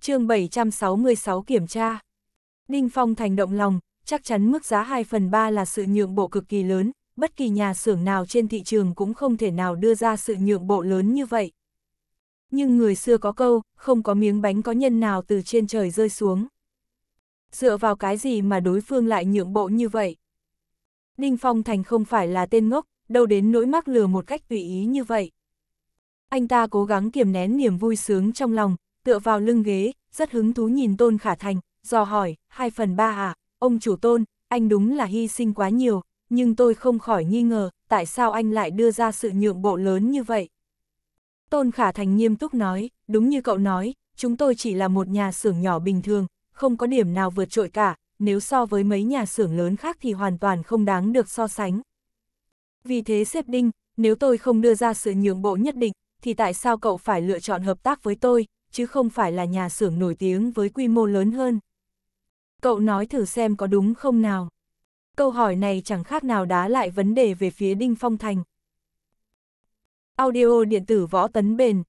chương 766 kiểm tra. Đinh Phong thành động lòng, chắc chắn mức giá 2 phần 3 là sự nhượng bộ cực kỳ lớn, bất kỳ nhà xưởng nào trên thị trường cũng không thể nào đưa ra sự nhượng bộ lớn như vậy. Nhưng người xưa có câu, không có miếng bánh có nhân nào từ trên trời rơi xuống. Dựa vào cái gì mà đối phương lại nhượng bộ như vậy? Đinh Phong Thành không phải là tên ngốc, đâu đến nỗi mắc lừa một cách tùy ý như vậy. Anh ta cố gắng kiềm nén niềm vui sướng trong lòng, tựa vào lưng ghế, rất hứng thú nhìn Tôn Khả Thành, dò hỏi, hai phần ba à, ông chủ Tôn, anh đúng là hy sinh quá nhiều, nhưng tôi không khỏi nghi ngờ, tại sao anh lại đưa ra sự nhượng bộ lớn như vậy? Tôn Khả Thành nghiêm túc nói, đúng như cậu nói, chúng tôi chỉ là một nhà xưởng nhỏ bình thường, không có điểm nào vượt trội cả, nếu so với mấy nhà xưởng lớn khác thì hoàn toàn không đáng được so sánh. Vì thế xếp đinh, nếu tôi không đưa ra sự nhượng bộ nhất định, thì tại sao cậu phải lựa chọn hợp tác với tôi, chứ không phải là nhà xưởng nổi tiếng với quy mô lớn hơn. Cậu nói thử xem có đúng không nào? Câu hỏi này chẳng khác nào đá lại vấn đề về phía Đinh Phong Thành. Audio điện tử võ tấn bền.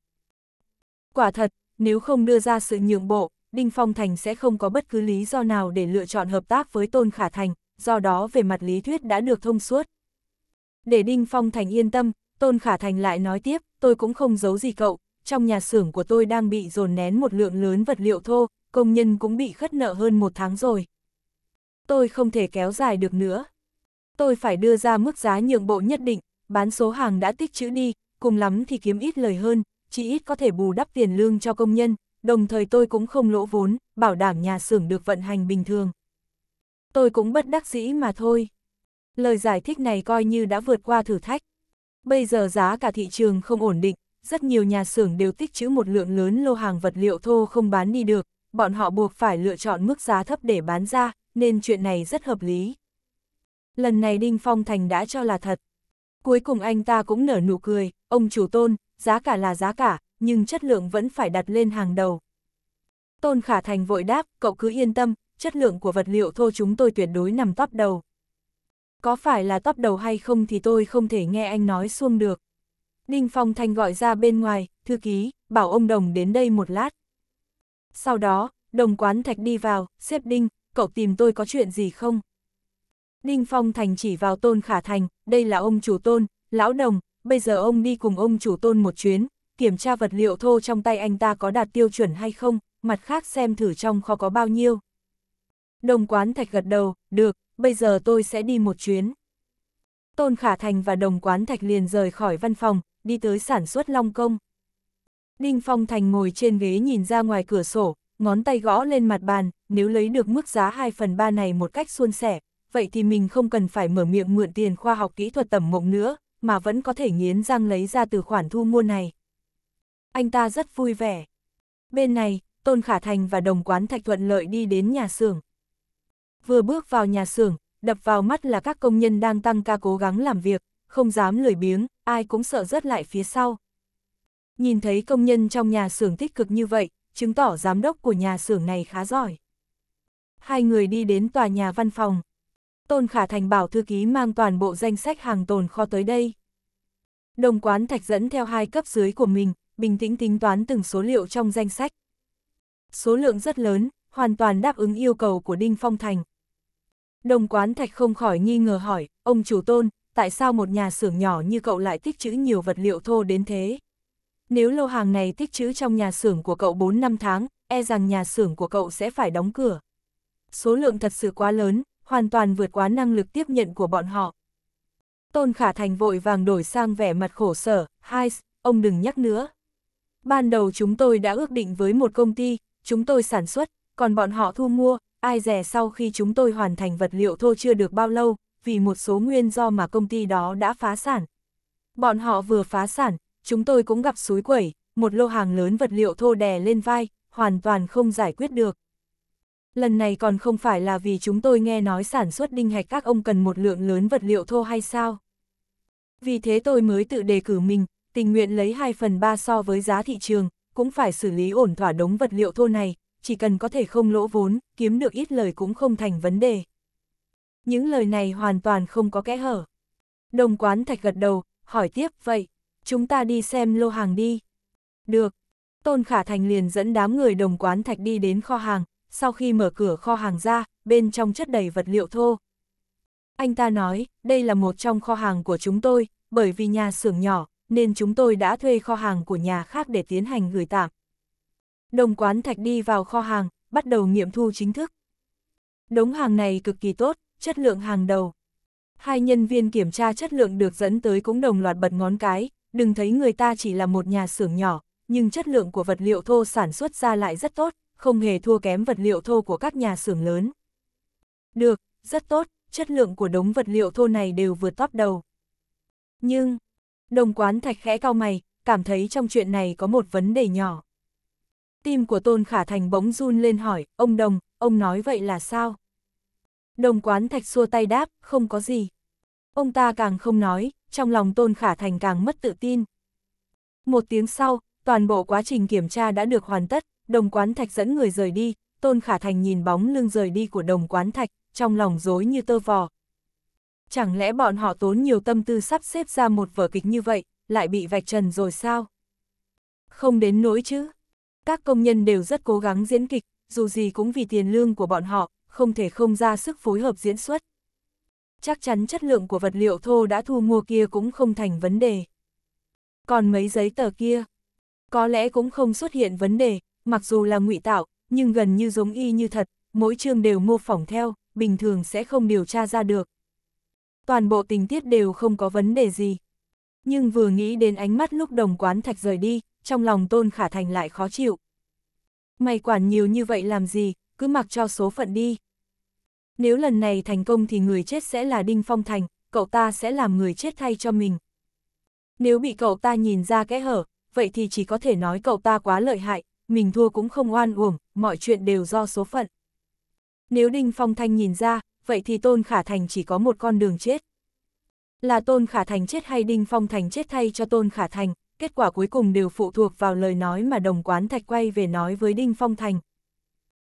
Quả thật, nếu không đưa ra sự nhượng bộ, Đinh Phong Thành sẽ không có bất cứ lý do nào để lựa chọn hợp tác với Tôn Khả Thành, do đó về mặt lý thuyết đã được thông suốt. Để Đinh Phong Thành yên tâm, Tôn Khả Thành lại nói tiếp, tôi cũng không giấu gì cậu, trong nhà xưởng của tôi đang bị dồn nén một lượng lớn vật liệu thô, công nhân cũng bị khất nợ hơn một tháng rồi. Tôi không thể kéo dài được nữa. Tôi phải đưa ra mức giá nhượng bộ nhất định, bán số hàng đã tích chữ đi, cùng lắm thì kiếm ít lời hơn, chỉ ít có thể bù đắp tiền lương cho công nhân, đồng thời tôi cũng không lỗ vốn, bảo đảm nhà xưởng được vận hành bình thường. Tôi cũng bất đắc dĩ mà thôi. Lời giải thích này coi như đã vượt qua thử thách. Bây giờ giá cả thị trường không ổn định, rất nhiều nhà xưởng đều tích trữ một lượng lớn lô hàng vật liệu thô không bán đi được, bọn họ buộc phải lựa chọn mức giá thấp để bán ra, nên chuyện này rất hợp lý. Lần này Đinh Phong Thành đã cho là thật. Cuối cùng anh ta cũng nở nụ cười, ông chủ tôn, giá cả là giá cả, nhưng chất lượng vẫn phải đặt lên hàng đầu. Tôn Khả Thành vội đáp, cậu cứ yên tâm, chất lượng của vật liệu thô chúng tôi tuyệt đối nằm top đầu. Có phải là top đầu hay không thì tôi không thể nghe anh nói xuông được. Ninh Phong Thanh gọi ra bên ngoài, thư ký, bảo ông Đồng đến đây một lát. Sau đó, Đồng Quán Thạch đi vào, xếp Đinh, cậu tìm tôi có chuyện gì không? Ninh Phong Thành chỉ vào Tôn Khả Thành, đây là ông chủ Tôn, lão Đồng, bây giờ ông đi cùng ông chủ Tôn một chuyến, kiểm tra vật liệu thô trong tay anh ta có đạt tiêu chuẩn hay không, mặt khác xem thử trong kho có bao nhiêu. Đồng Quán Thạch gật đầu, được, bây giờ tôi sẽ đi một chuyến. Tôn Khả Thành và Đồng Quán Thạch liền rời khỏi văn phòng, đi tới sản xuất Long Công. Đinh Phong Thành ngồi trên ghế nhìn ra ngoài cửa sổ, ngón tay gõ lên mặt bàn, nếu lấy được mức giá 2 phần 3 này một cách suôn sẻ, vậy thì mình không cần phải mở miệng mượn tiền khoa học kỹ thuật tầm mộng nữa, mà vẫn có thể nghiến răng lấy ra từ khoản thu mua này. Anh ta rất vui vẻ. Bên này, Tôn Khả Thành và đồng quán Thạch Thuận Lợi đi đến nhà xưởng. Vừa bước vào nhà xưởng, đập vào mắt là các công nhân đang tăng ca cố gắng làm việc, không dám lười biếng, ai cũng sợ rớt lại phía sau. Nhìn thấy công nhân trong nhà xưởng tích cực như vậy, chứng tỏ giám đốc của nhà xưởng này khá giỏi. Hai người đi đến tòa nhà văn phòng. Tôn Khả Thành bảo thư ký mang toàn bộ danh sách hàng tồn kho tới đây. Đồng quán thạch dẫn theo hai cấp dưới của mình, bình tĩnh tính toán từng số liệu trong danh sách. Số lượng rất lớn, hoàn toàn đáp ứng yêu cầu của Đinh Phong Thành. Đồng quán thạch không khỏi nghi ngờ hỏi, ông chủ tôn, tại sao một nhà xưởng nhỏ như cậu lại tích trữ nhiều vật liệu thô đến thế? Nếu lô hàng này tích trữ trong nhà xưởng của cậu 4 năm tháng, e rằng nhà xưởng của cậu sẽ phải đóng cửa. Số lượng thật sự quá lớn, hoàn toàn vượt quá năng lực tiếp nhận của bọn họ. Tôn Khả Thành vội vàng đổi sang vẻ mặt khổ sở, Hais, ông đừng nhắc nữa. Ban đầu chúng tôi đã ước định với một công ty, chúng tôi sản xuất, còn bọn họ thu mua, ai rẻ sau khi chúng tôi hoàn thành vật liệu thô chưa được bao lâu, vì một số nguyên do mà công ty đó đã phá sản. Bọn họ vừa phá sản, chúng tôi cũng gặp suối quẩy, một lô hàng lớn vật liệu thô đè lên vai, hoàn toàn không giải quyết được. Lần này còn không phải là vì chúng tôi nghe nói sản xuất đinh hạch các ông cần một lượng lớn vật liệu thô hay sao? Vì thế tôi mới tự đề cử mình, tình nguyện lấy 2 phần 3 so với giá thị trường, cũng phải xử lý ổn thỏa đống vật liệu thô này, chỉ cần có thể không lỗ vốn, kiếm được ít lời cũng không thành vấn đề những lời này hoàn toàn không có kẽ hở. Đồng quán thạch gật đầu, hỏi tiếp, vậy, chúng ta đi xem lô hàng đi. Được. Tôn Khả Thành liền dẫn đám người đồng quán thạch đi đến kho hàng, sau khi mở cửa kho hàng ra, bên trong chất đầy vật liệu thô. Anh ta nói, đây là một trong kho hàng của chúng tôi, bởi vì nhà xưởng nhỏ, nên chúng tôi đã thuê kho hàng của nhà khác để tiến hành gửi tạm. Đồng quán thạch đi vào kho hàng, bắt đầu nghiệm thu chính thức. Đống hàng này cực kỳ tốt, chất lượng hàng đầu. Hai nhân viên kiểm tra chất lượng được dẫn tới cũng đồng loạt bật ngón cái, đừng thấy người ta chỉ là một nhà xưởng nhỏ, nhưng chất lượng của vật liệu thô sản xuất ra lại rất tốt, không hề thua kém vật liệu thô của các nhà xưởng lớn. Được, rất tốt, chất lượng của đống vật liệu thô này đều vượt top đầu. Nhưng, đồng quán thạch khẽ cao mày, cảm thấy trong chuyện này có một vấn đề nhỏ. Tim của Tôn Khả Thành bỗng run lên hỏi, ông Đồng, ông nói vậy là sao? đồng quán thạch xua tay đáp, không có gì. Ông ta càng không nói, trong lòng Tôn Khả Thành càng mất tự tin. Một tiếng sau, toàn bộ quá trình kiểm tra đã được hoàn tất, đồng quán thạch dẫn người rời đi, Tôn Khả Thành nhìn bóng lưng rời đi của đồng quán thạch, trong lòng rối như tơ vò. Chẳng lẽ bọn họ tốn nhiều tâm tư sắp xếp ra một vở kịch như vậy, lại bị vạch trần rồi sao? Không đến nỗi chứ. Các công nhân đều rất cố gắng diễn kịch, dù gì cũng vì tiền lương của bọn họ, không thể không ra sức phối hợp diễn xuất. Chắc chắn chất lượng của vật liệu thô đã thu mua kia cũng không thành vấn đề. Còn mấy giấy tờ kia, có lẽ cũng không xuất hiện vấn đề, mặc dù là ngụy tạo, nhưng gần như giống y như thật, mỗi chương đều mô phỏng theo, bình thường sẽ không điều tra ra được. Toàn bộ tình tiết đều không có vấn đề gì. Nhưng vừa nghĩ đến ánh mắt lúc đồng quán thạch rời đi, trong lòng Tôn Khả Thành lại khó chịu. Mày quản nhiều như vậy làm gì, cứ mặc cho số phận đi. Nếu lần này thành công thì người chết sẽ là Đinh Phong Thành, cậu ta sẽ làm người chết thay cho mình. Nếu bị cậu ta nhìn ra kẽ hở, vậy thì chỉ có thể nói cậu ta quá lợi hại, mình thua cũng không oan uổng, mọi chuyện đều do số phận. Nếu Đinh Phong thành nhìn ra, vậy thì Tôn Khả Thành chỉ có một con đường chết. Là Tôn Khả Thành chết hay Đinh Phong Thành chết thay cho Tôn Khả Thành, kết quả cuối cùng đều phụ thuộc vào lời nói mà đồng quán thạch quay về nói với Đinh Phong Thành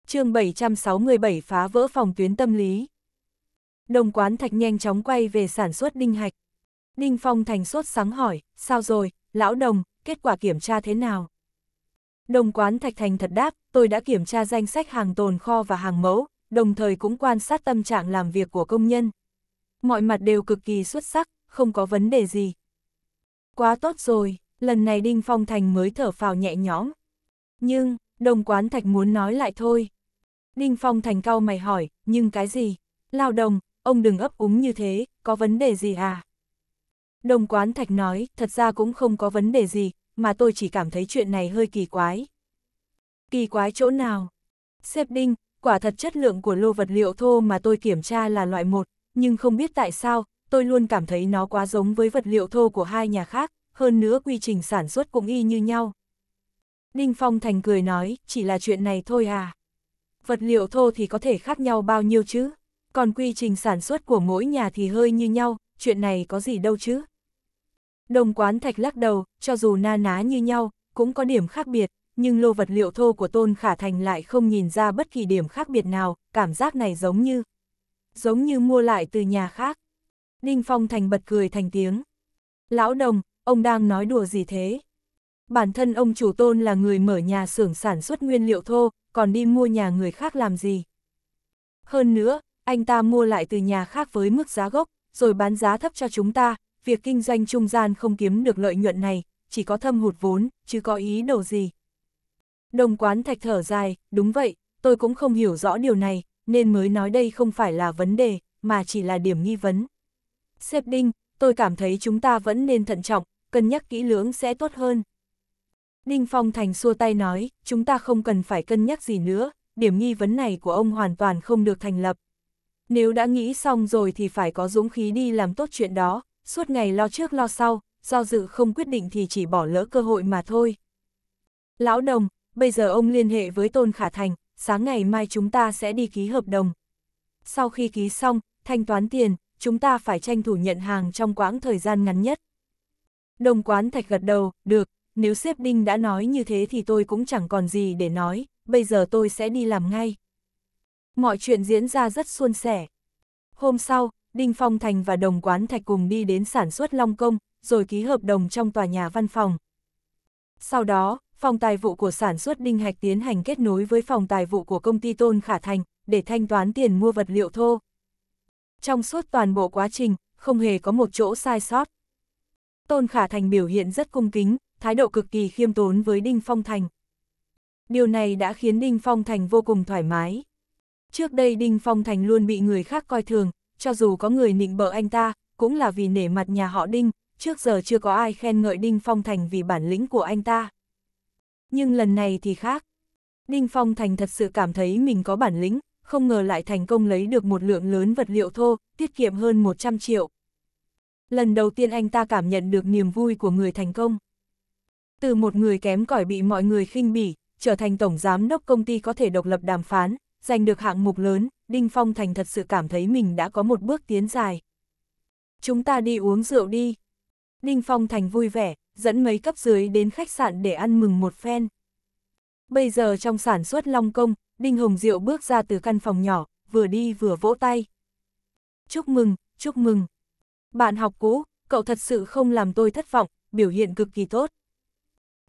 chương 767 phá vỡ phòng tuyến tâm lý. Đồng quán thạch nhanh chóng quay về sản xuất đinh hạch. Đinh Phong thành sốt sáng hỏi, sao rồi, lão đồng, kết quả kiểm tra thế nào? Đồng quán thạch thành thật đáp, tôi đã kiểm tra danh sách hàng tồn kho và hàng mẫu, đồng thời cũng quan sát tâm trạng làm việc của công nhân. Mọi mặt đều cực kỳ xuất sắc, không có vấn đề gì. Quá tốt rồi, lần này Đinh Phong Thành mới thở phào nhẹ nhõm. Nhưng, Đồng quán thạch muốn nói lại thôi. Đinh Phong thành cao mày hỏi, nhưng cái gì? Lao đồng, ông đừng ấp úng như thế, có vấn đề gì à? Đồng quán thạch nói, thật ra cũng không có vấn đề gì, mà tôi chỉ cảm thấy chuyện này hơi kỳ quái. Kỳ quái chỗ nào? Xếp đinh, quả thật chất lượng của lô vật liệu thô mà tôi kiểm tra là loại một, nhưng không biết tại sao, tôi luôn cảm thấy nó quá giống với vật liệu thô của hai nhà khác, hơn nữa quy trình sản xuất cũng y như nhau, Ninh Phong Thành cười nói, chỉ là chuyện này thôi à. Vật liệu thô thì có thể khác nhau bao nhiêu chứ, còn quy trình sản xuất của mỗi nhà thì hơi như nhau, chuyện này có gì đâu chứ. Đồng quán thạch lắc đầu, cho dù na ná như nhau, cũng có điểm khác biệt, nhưng lô vật liệu thô của Tôn Khả Thành lại không nhìn ra bất kỳ điểm khác biệt nào, cảm giác này giống như, giống như mua lại từ nhà khác. Ninh Phong Thành bật cười thành tiếng. Lão đồng, ông đang nói đùa gì thế? bản thân ông chủ tôn là người mở nhà xưởng sản xuất nguyên liệu thô, còn đi mua nhà người khác làm gì. Hơn nữa, anh ta mua lại từ nhà khác với mức giá gốc, rồi bán giá thấp cho chúng ta, việc kinh doanh trung gian không kiếm được lợi nhuận này, chỉ có thâm hụt vốn, chứ có ý đồ gì. Đồng quán thạch thở dài, đúng vậy, tôi cũng không hiểu rõ điều này, nên mới nói đây không phải là vấn đề, mà chỉ là điểm nghi vấn. Sếp Đinh, tôi cảm thấy chúng ta vẫn nên thận trọng, cân nhắc kỹ lưỡng sẽ tốt hơn. Ninh Phong Thành xua tay nói, chúng ta không cần phải cân nhắc gì nữa, điểm nghi vấn này của ông hoàn toàn không được thành lập. Nếu đã nghĩ xong rồi thì phải có dũng khí đi làm tốt chuyện đó, suốt ngày lo trước lo sau, do dự không quyết định thì chỉ bỏ lỡ cơ hội mà thôi. Lão Đồng, bây giờ ông liên hệ với Tôn Khả Thành, sáng ngày mai chúng ta sẽ đi ký hợp đồng. Sau khi ký xong, thanh toán tiền, chúng ta phải tranh thủ nhận hàng trong quãng thời gian ngắn nhất. Đồng quán thạch gật đầu, được, nếu xếp đinh đã nói như thế thì tôi cũng chẳng còn gì để nói, bây giờ tôi sẽ đi làm ngay. Mọi chuyện diễn ra rất suôn sẻ. Hôm sau, Đinh Phong Thành và Đồng Quán Thạch cùng đi đến sản xuất Long Công, rồi ký hợp đồng trong tòa nhà văn phòng. Sau đó, phòng tài vụ của sản xuất Đinh Hạch tiến hành kết nối với phòng tài vụ của công ty Tôn Khả Thành, để thanh toán tiền mua vật liệu thô. Trong suốt toàn bộ quá trình, không hề có một chỗ sai sót. Tôn Khả Thành biểu hiện rất cung kính, thái độ cực kỳ khiêm tốn với Đinh Phong Thành. Điều này đã khiến Đinh Phong Thành vô cùng thoải mái. Trước đây Đinh Phong Thành luôn bị người khác coi thường, cho dù có người nịnh bợ anh ta, cũng là vì nể mặt nhà họ Đinh, trước giờ chưa có ai khen ngợi Đinh Phong Thành vì bản lĩnh của anh ta. Nhưng lần này thì khác. Đinh Phong Thành thật sự cảm thấy mình có bản lĩnh, không ngờ lại thành công lấy được một lượng lớn vật liệu thô, tiết kiệm hơn 100 triệu. Lần đầu tiên anh ta cảm nhận được niềm vui của người thành công từ một người kém cỏi bị mọi người khinh bỉ, trở thành tổng giám đốc công ty có thể độc lập đàm phán, giành được hạng mục lớn, Đinh Phong Thành thật sự cảm thấy mình đã có một bước tiến dài. Chúng ta đi uống rượu đi. Đinh Phong Thành vui vẻ, dẫn mấy cấp dưới đến khách sạn để ăn mừng một phen. Bây giờ trong sản xuất Long Công, Đinh Hồng Diệu bước ra từ căn phòng nhỏ, vừa đi vừa vỗ tay. Chúc mừng, chúc mừng. Bạn học cũ, cậu thật sự không làm tôi thất vọng, biểu hiện cực kỳ tốt.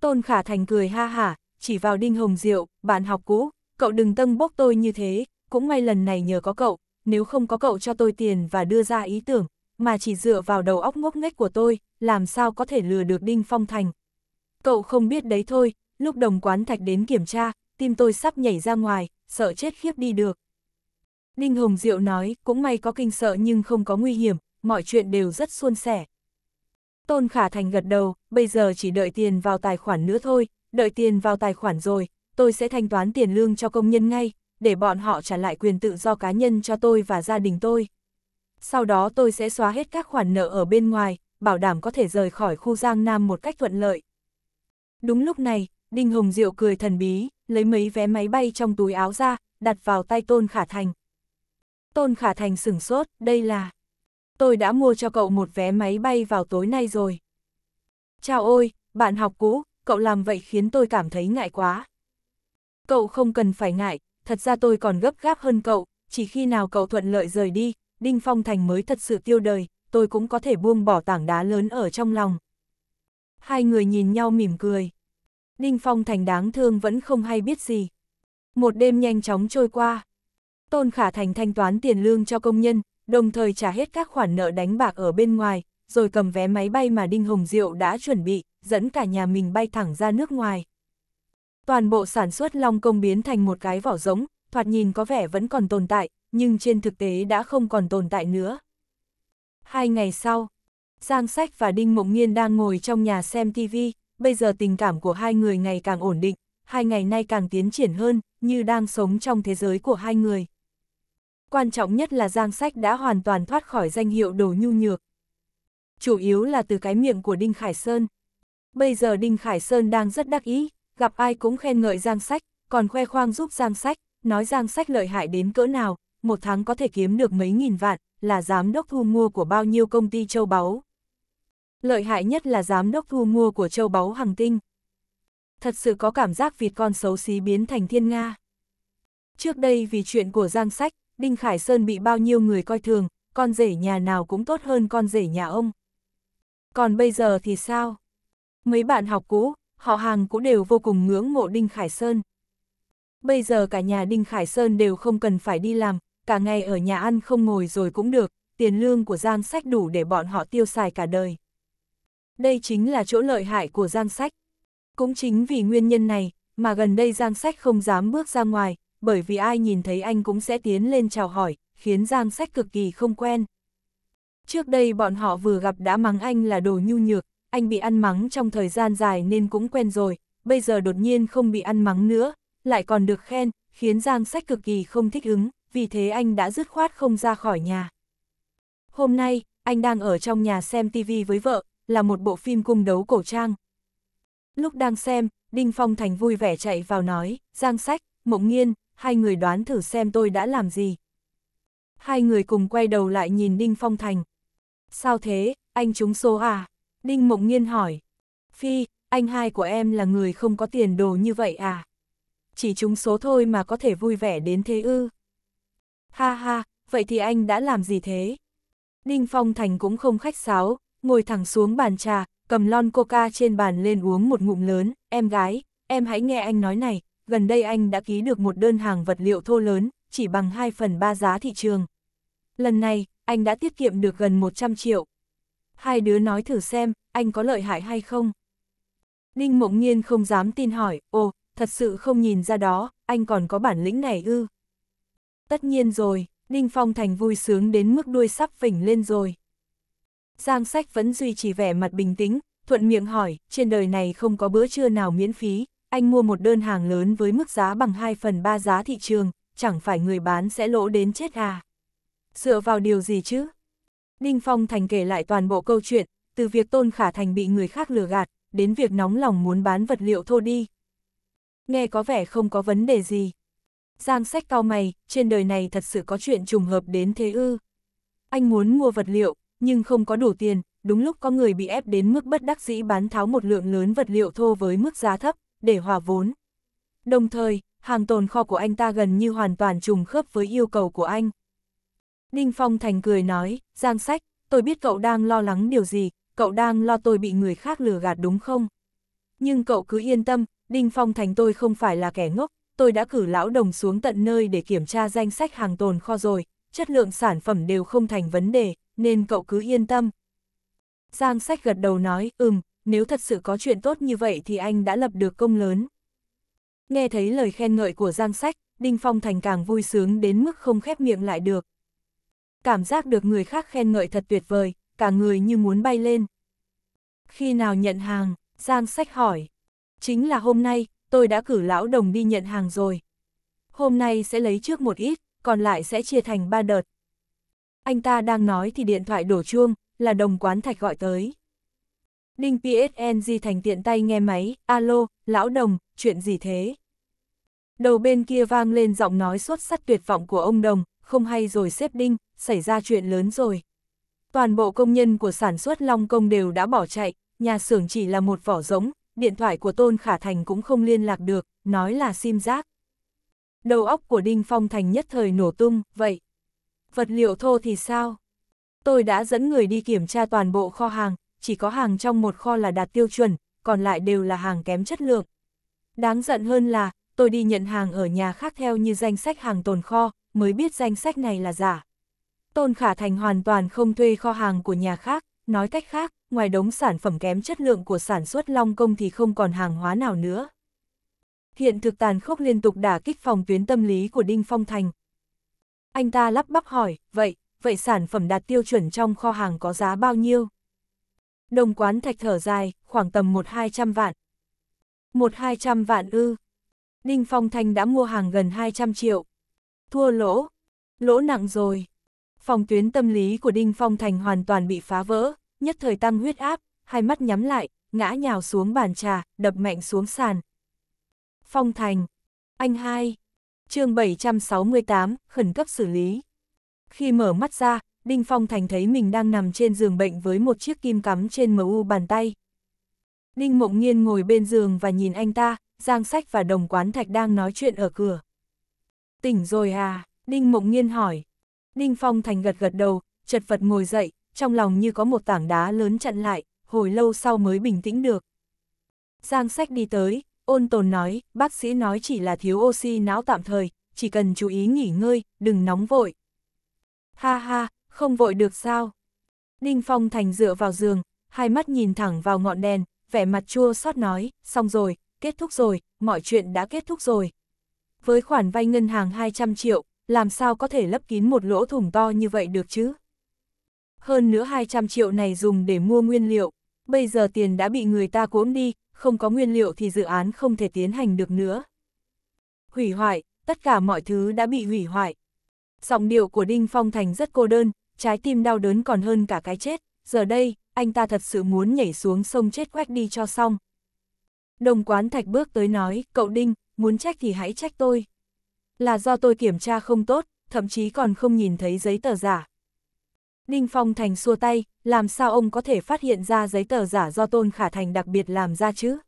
Tôn Khả Thành cười ha hả, chỉ vào Đinh Hồng Diệu, bạn học cũ, cậu đừng tâng bốc tôi như thế, cũng may lần này nhờ có cậu, nếu không có cậu cho tôi tiền và đưa ra ý tưởng, mà chỉ dựa vào đầu óc ngốc nghếch của tôi, làm sao có thể lừa được Đinh Phong Thành. Cậu không biết đấy thôi, lúc đồng quán thạch đến kiểm tra, tim tôi sắp nhảy ra ngoài, sợ chết khiếp đi được. Đinh Hồng Diệu nói, cũng may có kinh sợ nhưng không có nguy hiểm, mọi chuyện đều rất suôn sẻ. Tôn Khả Thành gật đầu, bây giờ chỉ đợi tiền vào tài khoản nữa thôi, đợi tiền vào tài khoản rồi, tôi sẽ thanh toán tiền lương cho công nhân ngay, để bọn họ trả lại quyền tự do cá nhân cho tôi và gia đình tôi. Sau đó tôi sẽ xóa hết các khoản nợ ở bên ngoài, bảo đảm có thể rời khỏi khu Giang Nam một cách thuận lợi. Đúng lúc này, Đinh Hồng Diệu cười thần bí, lấy mấy vé máy bay trong túi áo ra, đặt vào tay Tôn Khả Thành. Tôn Khả Thành sửng sốt, đây là tôi đã mua cho cậu một vé máy bay vào tối nay rồi. Chào ôi, bạn học cũ, cậu làm vậy khiến tôi cảm thấy ngại quá. Cậu không cần phải ngại, thật ra tôi còn gấp gáp hơn cậu, chỉ khi nào cậu thuận lợi rời đi, Đinh Phong Thành mới thật sự tiêu đời, tôi cũng có thể buông bỏ tảng đá lớn ở trong lòng. Hai người nhìn nhau mỉm cười. Đinh Phong Thành đáng thương vẫn không hay biết gì. Một đêm nhanh chóng trôi qua. Tôn Khả Thành thanh toán tiền lương cho công nhân, đồng thời trả hết các khoản nợ đánh bạc ở bên ngoài, rồi cầm vé máy bay mà Đinh Hồng Diệu đã chuẩn bị, dẫn cả nhà mình bay thẳng ra nước ngoài. Toàn bộ sản xuất Long Công biến thành một cái vỏ giống, thoạt nhìn có vẻ vẫn còn tồn tại, nhưng trên thực tế đã không còn tồn tại nữa. Hai ngày sau, Giang Sách và Đinh Mộng Nhiên đang ngồi trong nhà xem TV, bây giờ tình cảm của hai người ngày càng ổn định, hai ngày nay càng tiến triển hơn, như đang sống trong thế giới của hai người quan trọng nhất là Giang Sách đã hoàn toàn thoát khỏi danh hiệu đồ nhu nhược. Chủ yếu là từ cái miệng của Đinh Khải Sơn. Bây giờ Đinh Khải Sơn đang rất đắc ý, gặp ai cũng khen ngợi Giang Sách, còn khoe khoang giúp Giang Sách, nói Giang Sách lợi hại đến cỡ nào, một tháng có thể kiếm được mấy nghìn vạn, là giám đốc thu mua của bao nhiêu công ty châu báu. Lợi hại nhất là giám đốc thu mua của châu báu hàng tinh. Thật sự có cảm giác vịt con xấu xí biến thành thiên Nga. Trước đây vì chuyện của Giang Sách, Đinh Khải Sơn bị bao nhiêu người coi thường, con rể nhà nào cũng tốt hơn con rể nhà ông. Còn bây giờ thì sao? Mấy bạn học cũ, họ hàng cũ đều vô cùng ngưỡng mộ Đinh Khải Sơn. Bây giờ cả nhà Đinh Khải Sơn đều không cần phải đi làm, cả ngày ở nhà ăn không ngồi rồi cũng được, tiền lương của Giang Sách đủ để bọn họ tiêu xài cả đời. Đây chính là chỗ lợi hại của Giang Sách. Cũng chính vì nguyên nhân này, mà gần đây Giang Sách không dám bước ra ngoài, bởi vì ai nhìn thấy anh cũng sẽ tiến lên chào hỏi, khiến Giang Sách cực kỳ không quen. Trước đây bọn họ vừa gặp đã mắng anh là đồ nhu nhược, anh bị ăn mắng trong thời gian dài nên cũng quen rồi, bây giờ đột nhiên không bị ăn mắng nữa, lại còn được khen, khiến Giang Sách cực kỳ không thích ứng, vì thế anh đã dứt khoát không ra khỏi nhà. Hôm nay, anh đang ở trong nhà xem TV với vợ, là một bộ phim cung đấu cổ trang. Lúc đang xem, Đinh Phong Thành vui vẻ chạy vào nói, Giang Sách, Mộng Nghiên, hai người đoán thử xem tôi đã làm gì. Hai người cùng quay đầu lại nhìn Đinh Phong Thành. Sao thế, anh trúng số à? Đinh Mộng Nghiên hỏi. Phi, anh hai của em là người không có tiền đồ như vậy à? Chỉ trúng số thôi mà có thể vui vẻ đến thế ư? Ha ha, vậy thì anh đã làm gì thế? Đinh Phong Thành cũng không khách sáo, ngồi thẳng xuống bàn trà, cầm lon coca trên bàn lên uống một ngụm lớn, em gái, em hãy nghe anh nói này, gần đây anh đã ký được một đơn hàng vật liệu thô lớn, chỉ bằng 2 phần 3 giá thị trường. Lần này, anh đã tiết kiệm được gần 100 triệu. Hai đứa nói thử xem, anh có lợi hại hay không? đinh Mộng Nhiên không dám tin hỏi, ồ, thật sự không nhìn ra đó, anh còn có bản lĩnh này ư? Tất nhiên rồi, đinh Phong Thành vui sướng đến mức đuôi sắp phỉnh lên rồi. Giang sách vẫn duy trì vẻ mặt bình tĩnh, thuận miệng hỏi, trên đời này không có bữa trưa nào miễn phí, anh mua một đơn hàng lớn với mức giá bằng 2 phần 3 giá thị trường, chẳng phải người bán sẽ lỗ đến chết à. Dựa vào điều gì chứ? Ninh Phong Thành kể lại toàn bộ câu chuyện, từ việc Tôn Khả Thành bị người khác lừa gạt, đến việc nóng lòng muốn bán vật liệu thô đi. Nghe có vẻ không có vấn đề gì. Giang sách cao mày, trên đời này thật sự có chuyện trùng hợp đến thế ư. Anh muốn mua vật liệu, nhưng không có đủ tiền, đúng lúc có người bị ép đến mức bất đắc dĩ bán tháo một lượng lớn vật liệu thô với mức giá thấp, để hòa vốn. Đồng thời, hàng tồn kho của anh ta gần như hoàn toàn trùng khớp với yêu cầu của anh. Đinh Phong Thành cười nói, Giang Sách, tôi biết cậu đang lo lắng điều gì, cậu đang lo tôi bị người khác lừa gạt đúng không? Nhưng cậu cứ yên tâm, Đinh Phong Thành tôi không phải là kẻ ngốc, tôi đã cử lão đồng xuống tận nơi để kiểm tra danh sách hàng tồn kho rồi, chất lượng sản phẩm đều không thành vấn đề, nên cậu cứ yên tâm. Giang Sách gật đầu nói, ừm, nếu thật sự có chuyện tốt như vậy thì anh đã lập được công lớn. Nghe thấy lời khen ngợi của Giang Sách, Đinh Phong Thành càng vui sướng đến mức không khép miệng lại được. Cảm giác được người khác khen ngợi thật tuyệt vời, cả người như muốn bay lên. Khi nào nhận hàng, Giang Sách hỏi. Chính là hôm nay, tôi đã cử lão đồng đi nhận hàng rồi. Hôm nay sẽ lấy trước một ít, còn lại sẽ chia thành ba đợt. Anh ta đang nói thì điện thoại đổ chuông, là đồng quán thạch gọi tới. Đinh PSNG thành tiện tay nghe máy, alo, lão đồng, chuyện gì thế? Đầu bên kia vang lên giọng nói xuất sắc tuyệt vọng của ông đồng, không hay rồi xếp đinh, xảy ra chuyện lớn rồi. Toàn bộ công nhân của sản xuất Long Công đều đã bỏ chạy, nhà xưởng chỉ là một vỏ giống, điện thoại của Tôn Khả Thành cũng không liên lạc được, nói là sim giác. Đầu óc của Đinh Phong Thành nhất thời nổ tung, vậy. Vật liệu thô thì sao? Tôi đã dẫn người đi kiểm tra toàn bộ kho hàng, chỉ có hàng trong một kho là đạt tiêu chuẩn, còn lại đều là hàng kém chất lượng. Đáng giận hơn là, tôi đi nhận hàng ở nhà khác theo như danh sách hàng tồn kho, mới biết danh sách này là giả. Tôn Khả Thành hoàn toàn không thuê kho hàng của nhà khác, nói cách khác, ngoài đống sản phẩm kém chất lượng của sản xuất Long Công thì không còn hàng hóa nào nữa. Hiện thực tàn khốc liên tục đả kích phòng tuyến tâm lý của Đinh Phong Thành. Anh ta lắp bắp hỏi, vậy, vậy sản phẩm đạt tiêu chuẩn trong kho hàng có giá bao nhiêu? đồng quán thạch thở dài, khoảng tầm một hai trăm vạn. Một hai trăm vạn ư. Ninh Phong Thanh đã mua hàng gần hai trăm triệu. Thua lỗ. Lỗ nặng rồi. Phòng tuyến tâm lý của Đinh Phong Thành hoàn toàn bị phá vỡ, nhất thời tăng huyết áp, hai mắt nhắm lại, ngã nhào xuống bàn trà, đập mạnh xuống sàn. Phong Thành. Anh hai. chương 768, khẩn cấp xử lý. Khi mở mắt ra, Đinh Phong Thành thấy mình đang nằm trên giường bệnh với một chiếc kim cắm trên mu bàn tay. Đinh Mộng Nghiên ngồi bên giường và nhìn anh ta, Giang Sách và Đồng Quán Thạch đang nói chuyện ở cửa. Tỉnh rồi à? Đinh Mộng Nghiên hỏi. Đinh Phong Thành gật gật đầu, chật vật ngồi dậy, trong lòng như có một tảng đá lớn chặn lại, hồi lâu sau mới bình tĩnh được. Giang Sách đi tới, ôn tồn nói, bác sĩ nói chỉ là thiếu oxy não tạm thời, chỉ cần chú ý nghỉ ngơi, đừng nóng vội. Ha ha, không vội được sao? Đinh Phong Thành dựa vào giường, hai mắt nhìn thẳng vào ngọn đèn, vẻ mặt chua xót nói, xong rồi, kết thúc rồi, mọi chuyện đã kết thúc rồi. Với khoản vay ngân hàng 200 triệu, làm sao có thể lấp kín một lỗ thủng to như vậy được chứ? Hơn nữa 200 triệu này dùng để mua nguyên liệu, bây giờ tiền đã bị người ta cuốn đi, không có nguyên liệu thì dự án không thể tiến hành được nữa. Hủy hoại, tất cả mọi thứ đã bị hủy hoại. Giọng điệu của Đinh Phong Thành rất cô đơn, trái tim đau đớn còn hơn cả cái chết, giờ đây, anh ta thật sự muốn nhảy xuống sông chết quách đi cho xong. Đồng quán thạch bước tới nói, cậu Đinh, muốn trách thì hãy trách tôi. Là do tôi kiểm tra không tốt, thậm chí còn không nhìn thấy giấy tờ giả. Đinh Phong Thành xua tay, làm sao ông có thể phát hiện ra giấy tờ giả do Tôn Khả Thành đặc biệt làm ra chứ?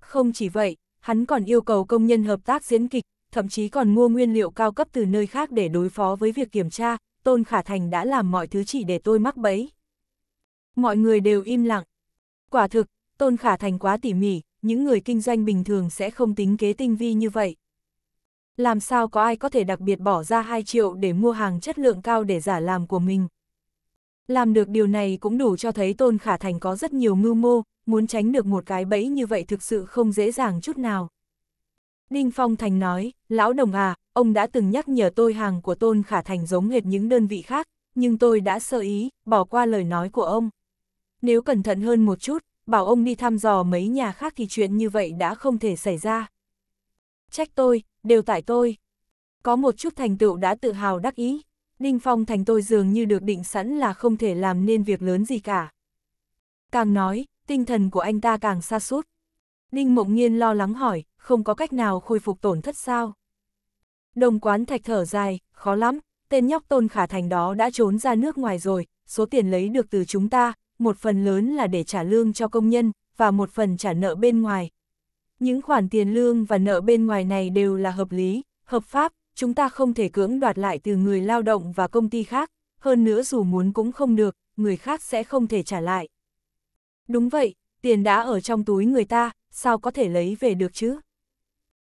Không chỉ vậy, hắn còn yêu cầu công nhân hợp tác diễn kịch, thậm chí còn mua nguyên liệu cao cấp từ nơi khác để đối phó với việc kiểm tra, Tôn Khả Thành đã làm mọi thứ chỉ để tôi mắc bẫy. Mọi người đều im lặng. Quả thực, Tôn Khả Thành quá tỉ mỉ, những người kinh doanh bình thường sẽ không tính kế tinh vi như vậy. Làm sao có ai có thể đặc biệt bỏ ra 2 triệu để mua hàng chất lượng cao để giả làm của mình. Làm được điều này cũng đủ cho thấy Tôn Khả Thành có rất nhiều mưu mô, muốn tránh được một cái bẫy như vậy thực sự không dễ dàng chút nào. Đinh Phong Thành nói, lão đồng à, ông đã từng nhắc nhở tôi hàng của Tôn Khả Thành giống hệt những đơn vị khác, nhưng tôi đã sơ ý, bỏ qua lời nói của ông. Nếu cẩn thận hơn một chút, bảo ông đi thăm dò mấy nhà khác thì chuyện như vậy đã không thể xảy ra. Trách tôi, đều tại tôi. Có một chút thành tựu đã tự hào đắc ý, Ninh Phong thành tôi dường như được định sẵn là không thể làm nên việc lớn gì cả. Càng nói, tinh thần của anh ta càng xa sút Ninh Mộng nhiên lo lắng hỏi, không có cách nào khôi phục tổn thất sao? Đồng quán thạch thở dài, khó lắm, tên nhóc tôn khả thành đó đã trốn ra nước ngoài rồi, số tiền lấy được từ chúng ta, một phần lớn là để trả lương cho công nhân, và một phần trả nợ bên ngoài. Những khoản tiền lương và nợ bên ngoài này đều là hợp lý, hợp pháp, chúng ta không thể cưỡng đoạt lại từ người lao động và công ty khác, hơn nữa dù muốn cũng không được, người khác sẽ không thể trả lại. Đúng vậy, tiền đã ở trong túi người ta, sao có thể lấy về được chứ?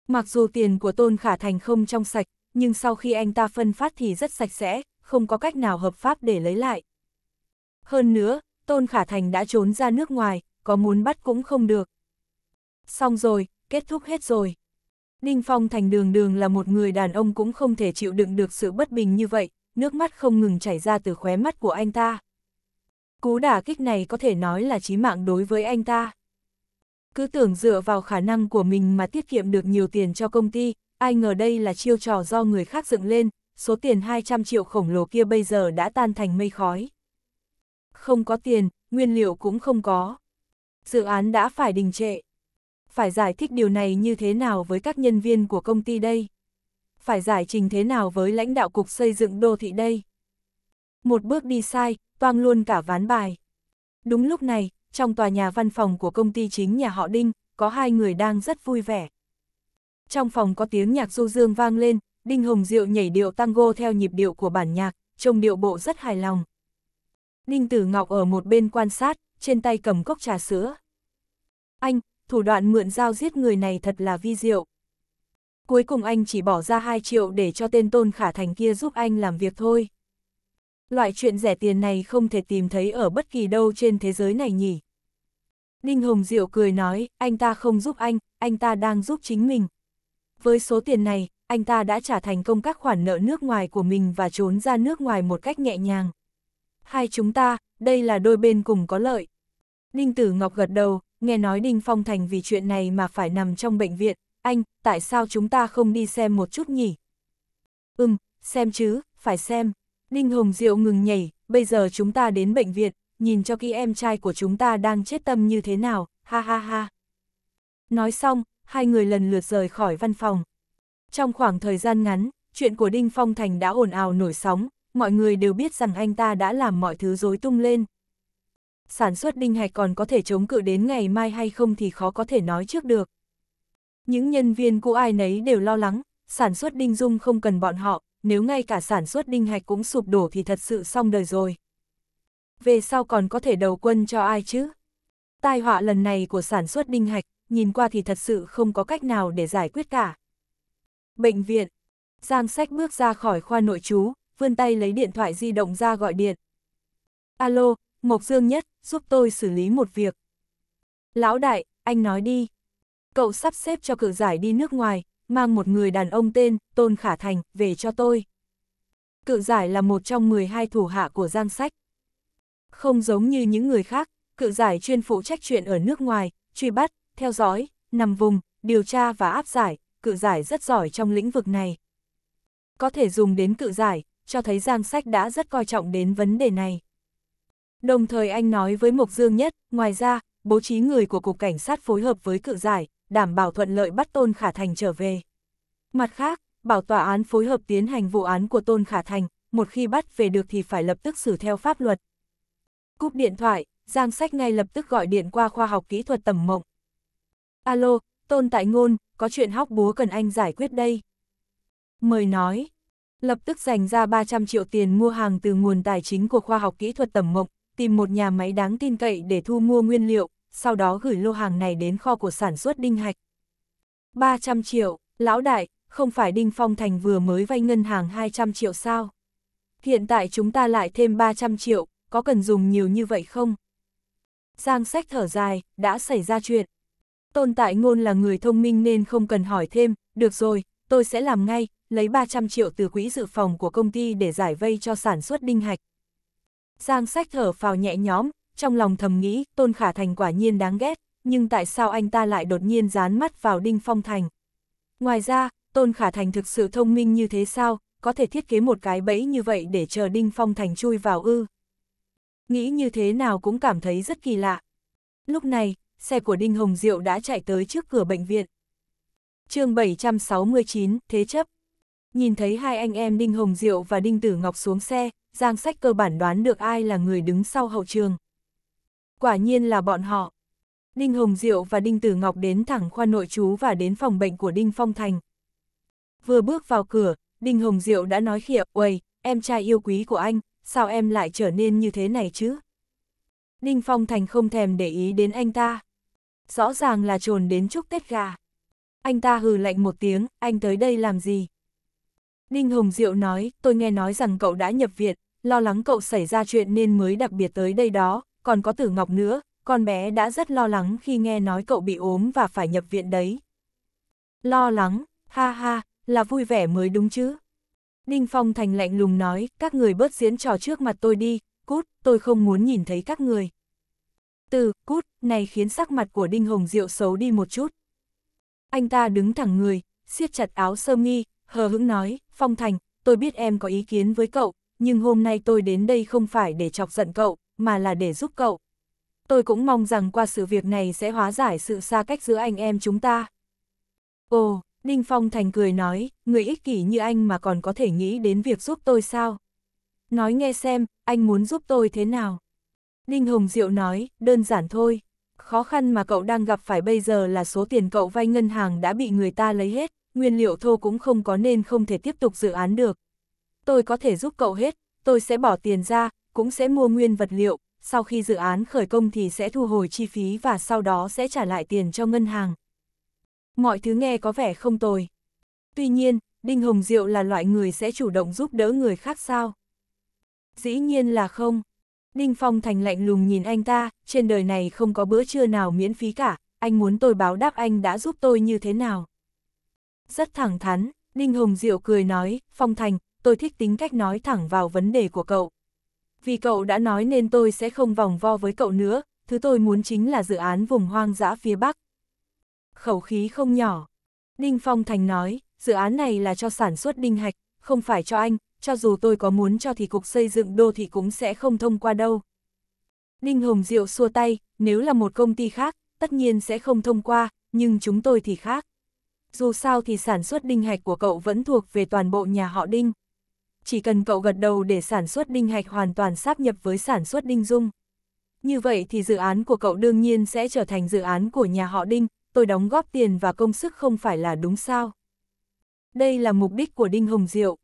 Mặc dù tiền của Tôn Khả Thành không trong sạch, nhưng sau khi anh ta phân phát thì rất sạch sẽ, không có cách nào hợp pháp để lấy lại. Hơn nữa, Tôn Khả Thành đã trốn ra nước ngoài, có muốn bắt cũng không được. Xong rồi, kết thúc hết rồi. Ninh Phong Thành đường đường là một người đàn ông cũng không thể chịu đựng được sự bất bình như vậy, nước mắt không ngừng chảy ra từ khóe mắt của anh ta. Cú đả kích này có thể nói là chí mạng đối với anh ta cứ tưởng dựa vào khả năng của mình mà tiết kiệm được nhiều tiền cho công ty, ai ngờ đây là chiêu trò do người khác dựng lên, số tiền 200 triệu khổng lồ kia bây giờ đã tan thành mây khói. Không có tiền, nguyên liệu cũng không có. Dự án đã phải đình trệ. Phải giải thích điều này như thế nào với các nhân viên của công ty đây? Phải giải trình thế nào với lãnh đạo cục xây dựng đô thị đây? Một bước đi sai, toang luôn cả ván bài. Đúng lúc này, trong tòa nhà văn phòng của công ty chính nhà họ Đinh, có hai người đang rất vui vẻ. Trong phòng có tiếng nhạc du dương vang lên, Đinh Hồng Diệu nhảy điệu tango theo nhịp điệu của bản nhạc, trông điệu bộ rất hài lòng. Đinh Tử Ngọc ở một bên quan sát, trên tay cầm cốc trà sữa. Anh, thủ đoạn mượn dao giết người này thật là vi diệu. Cuối cùng anh chỉ bỏ ra 2 triệu để cho tên Tôn Khả Thành kia giúp anh làm việc thôi loại chuyện rẻ tiền này không thể tìm thấy ở bất kỳ đâu trên thế giới này nhỉ. Đinh Hồng Diệu cười nói, anh ta không giúp anh, anh ta đang giúp chính mình. Với số tiền này, anh ta đã trả thành công các khoản nợ nước ngoài của mình và trốn ra nước ngoài một cách nhẹ nhàng. Hai chúng ta, đây là đôi bên cùng có lợi. Đinh Tử Ngọc gật đầu, nghe nói Đinh Phong Thành vì chuyện này mà phải nằm trong bệnh viện. Anh, tại sao chúng ta không đi xem một chút nhỉ? Ừm, xem chứ, phải xem. Đinh Hồng Diệu ngừng nhảy, bây giờ chúng ta đến bệnh viện, nhìn cho kỹ em trai của chúng ta đang chết tâm như thế nào, ha ha ha. Nói xong, hai người lần lượt rời khỏi văn phòng. Trong khoảng thời gian ngắn, chuyện của Đinh Phong Thành đã ồn ào nổi sóng, mọi người đều biết rằng anh ta đã làm mọi thứ rối tung lên. Sản xuất Đinh Hạch còn có thể chống cự đến ngày mai hay không thì khó có thể nói trước được. Những nhân viên cũ ai nấy đều lo lắng, sản xuất Đinh Dung không cần bọn họ, nếu ngay cả sản xuất đinh hạch cũng sụp đổ thì thật sự xong đời rồi. Về sau còn có thể đầu quân cho ai chứ? Tai họa lần này của sản xuất đinh hạch, nhìn qua thì thật sự không có cách nào để giải quyết cả. Bệnh viện. Giang sách bước ra khỏi khoa nội chú, vươn tay lấy điện thoại di động ra gọi điện. Alo, Mộc Dương Nhất, giúp tôi xử lý một việc. Lão đại, anh nói đi. Cậu sắp xếp cho cự giải đi nước ngoài, mang một người đàn ông tên Tôn Khả Thành về cho tôi. Cự giải là một trong 12 thủ hạ của Giang Sách. Không giống như những người khác, cự giải chuyên phụ trách chuyện ở nước ngoài, truy bắt, theo dõi, nằm vùng, điều tra và áp giải, cự giải rất giỏi trong lĩnh vực này. Có thể dùng đến cự giải, cho thấy Giang Sách đã rất coi trọng đến vấn đề này. Đồng thời anh nói với Mộc Dương Nhất, ngoài ra, bố trí người của Cục Cảnh sát phối hợp với cự giải, đảm bảo thuận lợi bắt Tôn Khả Thành trở về. Mặt khác, bảo tòa án phối hợp tiến hành vụ án của Tôn Khả Thành, một khi bắt về được thì phải lập tức xử theo pháp luật. Cúp điện thoại, Giang Sách ngay lập tức gọi điện qua khoa học kỹ thuật tầm mộng. Alo, Tôn Tại Ngôn, có chuyện hóc búa cần anh giải quyết đây. Mời nói, lập tức dành ra 300 triệu tiền mua hàng từ nguồn tài chính của khoa học kỹ thuật tầm mộng, tìm một nhà máy đáng tin cậy để thu mua nguyên liệu, sau đó gửi lô hàng này đến kho của sản xuất Đinh Hạch. 300 triệu, lão đại, không phải Đinh Phong Thành vừa mới vay ngân hàng 200 triệu sao? Hiện tại chúng ta lại thêm 300 triệu, có cần dùng nhiều như vậy không? Giang sách thở dài, đã xảy ra chuyện. Tôn Tại Ngôn là người thông minh nên không cần hỏi thêm, được rồi, tôi sẽ làm ngay, lấy 300 triệu từ quỹ dự phòng của công ty để giải vây cho sản xuất Đinh Hạch. Giang sách thở phào nhẹ nhóm trong lòng thầm nghĩ Tôn Khả Thành quả nhiên đáng ghét, nhưng tại sao anh ta lại đột nhiên dán mắt vào Đinh Phong Thành. Ngoài ra, Tôn Khả Thành thực sự thông minh như thế sao, có thể thiết kế một cái bẫy như vậy để chờ Đinh Phong Thành chui vào ư. Nghĩ như thế nào cũng cảm thấy rất kỳ lạ. Lúc này, xe của Đinh Hồng Diệu đã chạy tới trước cửa bệnh viện. chương 769, Thế chấp. Nhìn thấy hai anh em Đinh Hồng Diệu và Đinh Tử Ngọc xuống xe, Giang Sách cơ bản đoán được ai là người đứng sau hậu trường quả nhiên là bọn họ. Đinh Hồng Diệu và Đinh Tử Ngọc đến thẳng khoa nội trú và đến phòng bệnh của Đinh Phong Thành. Vừa bước vào cửa, Đinh Hồng Diệu đã nói khịa, uầy, em trai yêu quý của anh, sao em lại trở nên như thế này chứ? Đinh Phong Thành không thèm để ý đến anh ta. Rõ ràng là trồn đến chúc Tết gà. Anh ta hừ lạnh một tiếng, anh tới đây làm gì? Đinh Hồng Diệu nói, tôi nghe nói rằng cậu đã nhập viện, lo lắng cậu xảy ra chuyện nên mới đặc biệt tới đây đó, còn có Tử Ngọc nữa, con bé đã rất lo lắng khi nghe nói cậu bị ốm và phải nhập viện đấy. Lo lắng, ha ha, là vui vẻ mới đúng chứ. đinh Phong Thành lạnh lùng nói, các người bớt diễn trò trước mặt tôi đi, cút, tôi không muốn nhìn thấy các người. Từ, cút, này khiến sắc mặt của Đinh Hồng Diệu xấu đi một chút. Anh ta đứng thẳng người, siết chặt áo sơ mi, hờ hững nói, Phong Thành, tôi biết em có ý kiến với cậu, nhưng hôm nay tôi đến đây không phải để chọc giận cậu, mà là để giúp cậu. Tôi cũng mong rằng qua sự việc này sẽ hóa giải sự xa cách giữa anh em chúng ta. Ồ, Ninh Phong Thành cười nói, người ích kỷ như anh mà còn có thể nghĩ đến việc giúp tôi sao? Nói nghe xem, anh muốn giúp tôi thế nào? Ninh Hồng Diệu nói, đơn giản thôi. Khó khăn mà cậu đang gặp phải bây giờ là số tiền cậu vay ngân hàng đã bị người ta lấy hết, nguyên liệu thô cũng không có nên không thể tiếp tục dự án được. Tôi có thể giúp cậu hết, tôi sẽ bỏ tiền ra, cũng sẽ mua nguyên vật liệu, sau khi dự án khởi công thì sẽ thu hồi chi phí và sau đó sẽ trả lại tiền cho ngân hàng. Mọi thứ nghe có vẻ không tồi. Tuy nhiên, Đinh Hồng Diệu là loại người sẽ chủ động giúp đỡ người khác sao? Dĩ nhiên là không. Đinh Phong Thành lạnh lùng nhìn anh ta, trên đời này không có bữa trưa nào miễn phí cả, anh muốn tôi báo đáp anh đã giúp tôi như thế nào? Rất thẳng thắn, Đinh Hồng Diệu cười nói, Phong Thành, tôi thích tính cách nói thẳng vào vấn đề của cậu vì cậu đã nói nên tôi sẽ không vòng vo với cậu nữa, thứ tôi muốn chính là dự án vùng hoang dã phía Bắc. Khẩu khí không nhỏ. Đinh Phong Thành nói, dự án này là cho sản xuất đinh hạch, không phải cho anh, cho dù tôi có muốn cho thì cục xây dựng đô thị cũng sẽ không thông qua đâu. Đinh Hồng Diệu xua tay, nếu là một công ty khác, tất nhiên sẽ không thông qua, nhưng chúng tôi thì khác. Dù sao thì sản xuất đinh hạch của cậu vẫn thuộc về toàn bộ nhà họ Đinh chỉ cần cậu gật đầu để sản xuất đinh hạch hoàn toàn sáp nhập với sản xuất đinh dung. Như vậy thì dự án của cậu đương nhiên sẽ trở thành dự án của nhà họ Đinh, tôi đóng góp tiền và công sức không phải là đúng sao. Đây là mục đích của Đinh Hồng Diệu.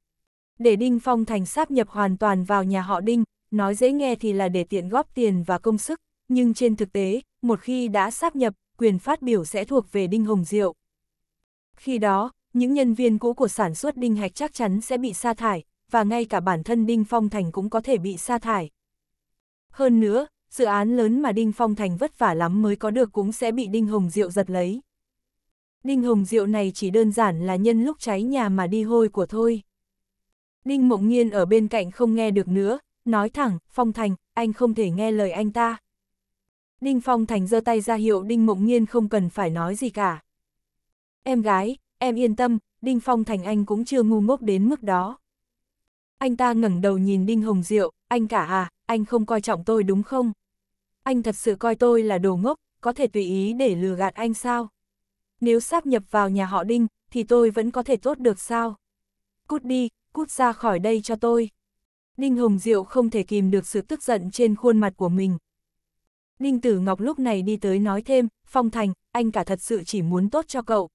Để Đinh Phong Thành sáp nhập hoàn toàn vào nhà họ Đinh, nói dễ nghe thì là để tiện góp tiền và công sức, nhưng trên thực tế, một khi đã sáp nhập, quyền phát biểu sẽ thuộc về Đinh Hồng Diệu. Khi đó, những nhân viên cũ của sản xuất Đinh Hạch chắc chắn sẽ bị sa thải, và ngay cả bản thân Đinh Phong Thành cũng có thể bị sa thải. Hơn nữa, dự án lớn mà Đinh Phong Thành vất vả lắm mới có được cũng sẽ bị Đinh Hồng Diệu giật lấy. Đinh Hồng Diệu này chỉ đơn giản là nhân lúc cháy nhà mà đi hôi của thôi. Đinh Mộng Nhiên ở bên cạnh không nghe được nữa, nói thẳng, Phong Thành, anh không thể nghe lời anh ta. Đinh Phong Thành giơ tay ra hiệu Đinh Mộng Nhiên không cần phải nói gì cả. Em gái, em yên tâm, Đinh Phong Thành anh cũng chưa ngu ngốc đến mức đó. Anh ta ngẩng đầu nhìn Đinh Hồng Diệu, anh cả à, anh không coi trọng tôi đúng không? Anh thật sự coi tôi là đồ ngốc, có thể tùy ý để lừa gạt anh sao? Nếu sáp nhập vào nhà họ Đinh, thì tôi vẫn có thể tốt được sao? Cút đi, cút ra khỏi đây cho tôi. Đinh Hồng Diệu không thể kìm được sự tức giận trên khuôn mặt của mình. Đinh Tử Ngọc lúc này đi tới nói thêm, Phong Thành, anh cả thật sự chỉ muốn tốt cho cậu.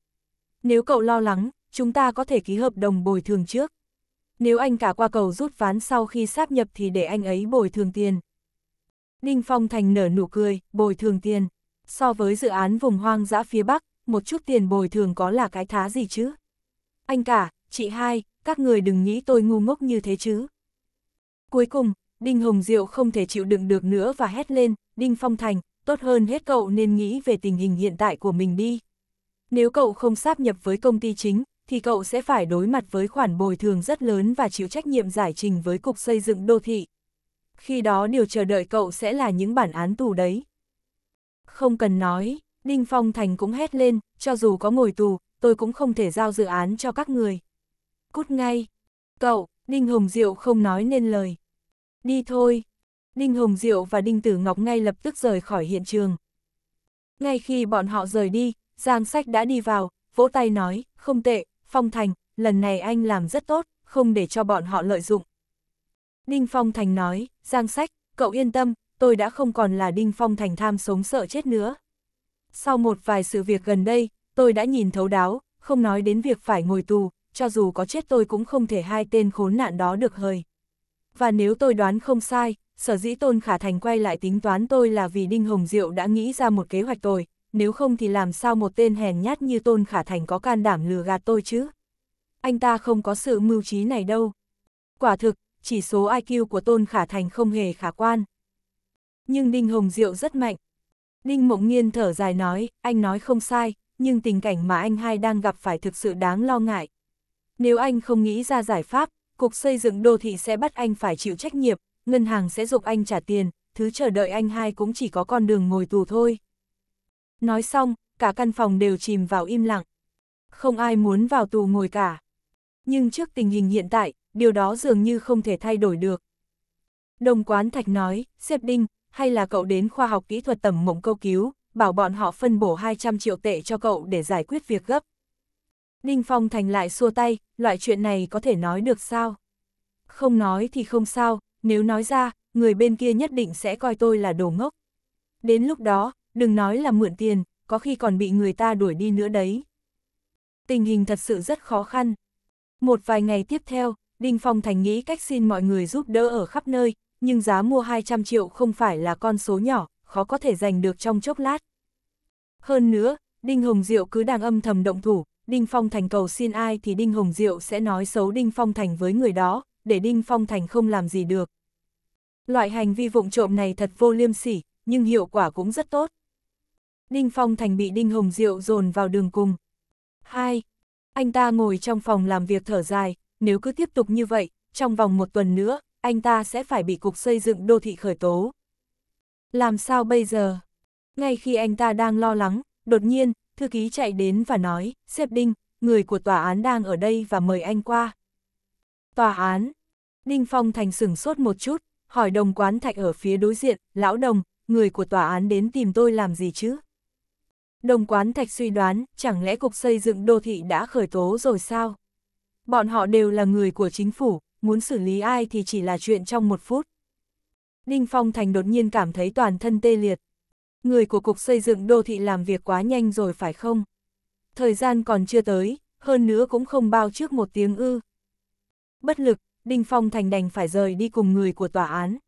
Nếu cậu lo lắng, chúng ta có thể ký hợp đồng bồi thường trước nếu anh cả qua cầu rút ván sau khi sáp nhập thì để anh ấy bồi thường tiền. Đinh Phong Thành nở nụ cười, bồi thường tiền. So với dự án vùng hoang dã phía Bắc, một chút tiền bồi thường có là cái thá gì chứ? Anh cả, chị hai, các người đừng nghĩ tôi ngu ngốc như thế chứ. Cuối cùng, Đinh Hồng Diệu không thể chịu đựng được nữa và hét lên, Đinh Phong Thành, tốt hơn hết cậu nên nghĩ về tình hình hiện tại của mình đi. Nếu cậu không sáp nhập với công ty chính, thì cậu sẽ phải đối mặt với khoản bồi thường rất lớn và chịu trách nhiệm giải trình với Cục Xây dựng Đô thị. Khi đó điều chờ đợi cậu sẽ là những bản án tù đấy. Không cần nói, Đinh Phong Thành cũng hét lên, cho dù có ngồi tù, tôi cũng không thể giao dự án cho các người. Cút ngay. Cậu, Đinh Hồng Diệu không nói nên lời. Đi thôi. Đinh Hồng Diệu và Đinh Tử Ngọc ngay lập tức rời khỏi hiện trường. Ngay khi bọn họ rời đi, Giang Sách đã đi vào, vỗ tay nói, không tệ, Phong Thành, lần này anh làm rất tốt, không để cho bọn họ lợi dụng. Đinh Phong Thành nói, Giang Sách, cậu yên tâm, tôi đã không còn là Đinh Phong Thành tham sống sợ chết nữa. Sau một vài sự việc gần đây, tôi đã nhìn thấu đáo, không nói đến việc phải ngồi tù, cho dù có chết tôi cũng không thể hai tên khốn nạn đó được hời. Và nếu tôi đoán không sai, sở dĩ Tôn Khả Thành quay lại tính toán tôi là vì Đinh Hồng Diệu đã nghĩ ra một kế hoạch tồi, nếu không thì làm sao một tên hèn nhát như Tôn Khả Thành có can đảm lừa gạt tôi chứ? Anh ta không có sự mưu trí này đâu. Quả thực, chỉ số IQ của Tôn Khả Thành không hề khả quan. Nhưng Đinh Hồng Diệu rất mạnh. Đinh Mộng Nghiên thở dài nói, anh nói không sai, nhưng tình cảnh mà anh hai đang gặp phải thực sự đáng lo ngại. Nếu anh không nghĩ ra giải pháp, Cục Xây dựng Đô thị sẽ bắt anh phải chịu trách nhiệm, ngân hàng sẽ dục anh trả tiền, thứ chờ đợi anh hai cũng chỉ có con đường ngồi tù thôi. Nói xong, cả căn phòng đều chìm vào im lặng. Không ai muốn vào tù ngồi cả. Nhưng trước tình hình hiện tại, điều đó dường như không thể thay đổi được. Đồng quán thạch nói, xếp đinh, hay là cậu đến khoa học kỹ thuật tầm mộng câu cứu, bảo bọn họ phân bổ 200 triệu tệ cho cậu để giải quyết việc gấp. Đinh Phong Thành lại xua tay, loại chuyện này có thể nói được sao? Không nói thì không sao, nếu nói ra, người bên kia nhất định sẽ coi tôi là đồ ngốc. Đến lúc đó, đừng nói là mượn tiền, có khi còn bị người ta đuổi đi nữa đấy. Tình hình thật sự rất khó khăn. Một vài ngày tiếp theo, Đinh Phong Thành nghĩ cách xin mọi người giúp đỡ ở khắp nơi, nhưng giá mua 200 triệu không phải là con số nhỏ, khó có thể giành được trong chốc lát. Hơn nữa, Đinh Hồng Diệu cứ đang âm thầm động thủ, Đinh Phong Thành cầu xin ai thì Đinh Hồng Diệu sẽ nói xấu Đinh Phong Thành với người đó, để Đinh Phong Thành không làm gì được. Loại hành vi vụng trộm này thật vô liêm sỉ, nhưng hiệu quả cũng rất tốt. Đinh Phong Thành bị Đinh Hồng Diệu dồn vào đường cùng. 2. Anh ta ngồi trong phòng làm việc thở dài, nếu cứ tiếp tục như vậy, trong vòng một tuần nữa, anh ta sẽ phải bị Cục Xây dựng Đô thị khởi tố. Làm sao bây giờ? Ngay khi anh ta đang lo lắng, đột nhiên, thư ký chạy đến và nói, xếp Đinh, người của tòa án đang ở đây và mời anh qua. Tòa án. Đinh Phong Thành sửng sốt một chút, hỏi đồng quán thạch ở phía đối diện, lão đồng, người của tòa án đến tìm tôi làm gì chứ? Đồng quán thạch suy đoán, chẳng lẽ Cục Xây dựng Đô thị đã khởi tố rồi sao? Bọn họ đều là người của chính phủ, muốn xử lý ai thì chỉ là chuyện trong một phút. Ninh Phong Thành đột nhiên cảm thấy toàn thân tê liệt. Người của Cục Xây dựng Đô thị làm việc quá nhanh rồi phải không? Thời gian còn chưa tới, hơn nữa cũng không bao trước một tiếng ư. Bất lực, Đinh Phong Thành đành phải rời đi cùng người của tòa án.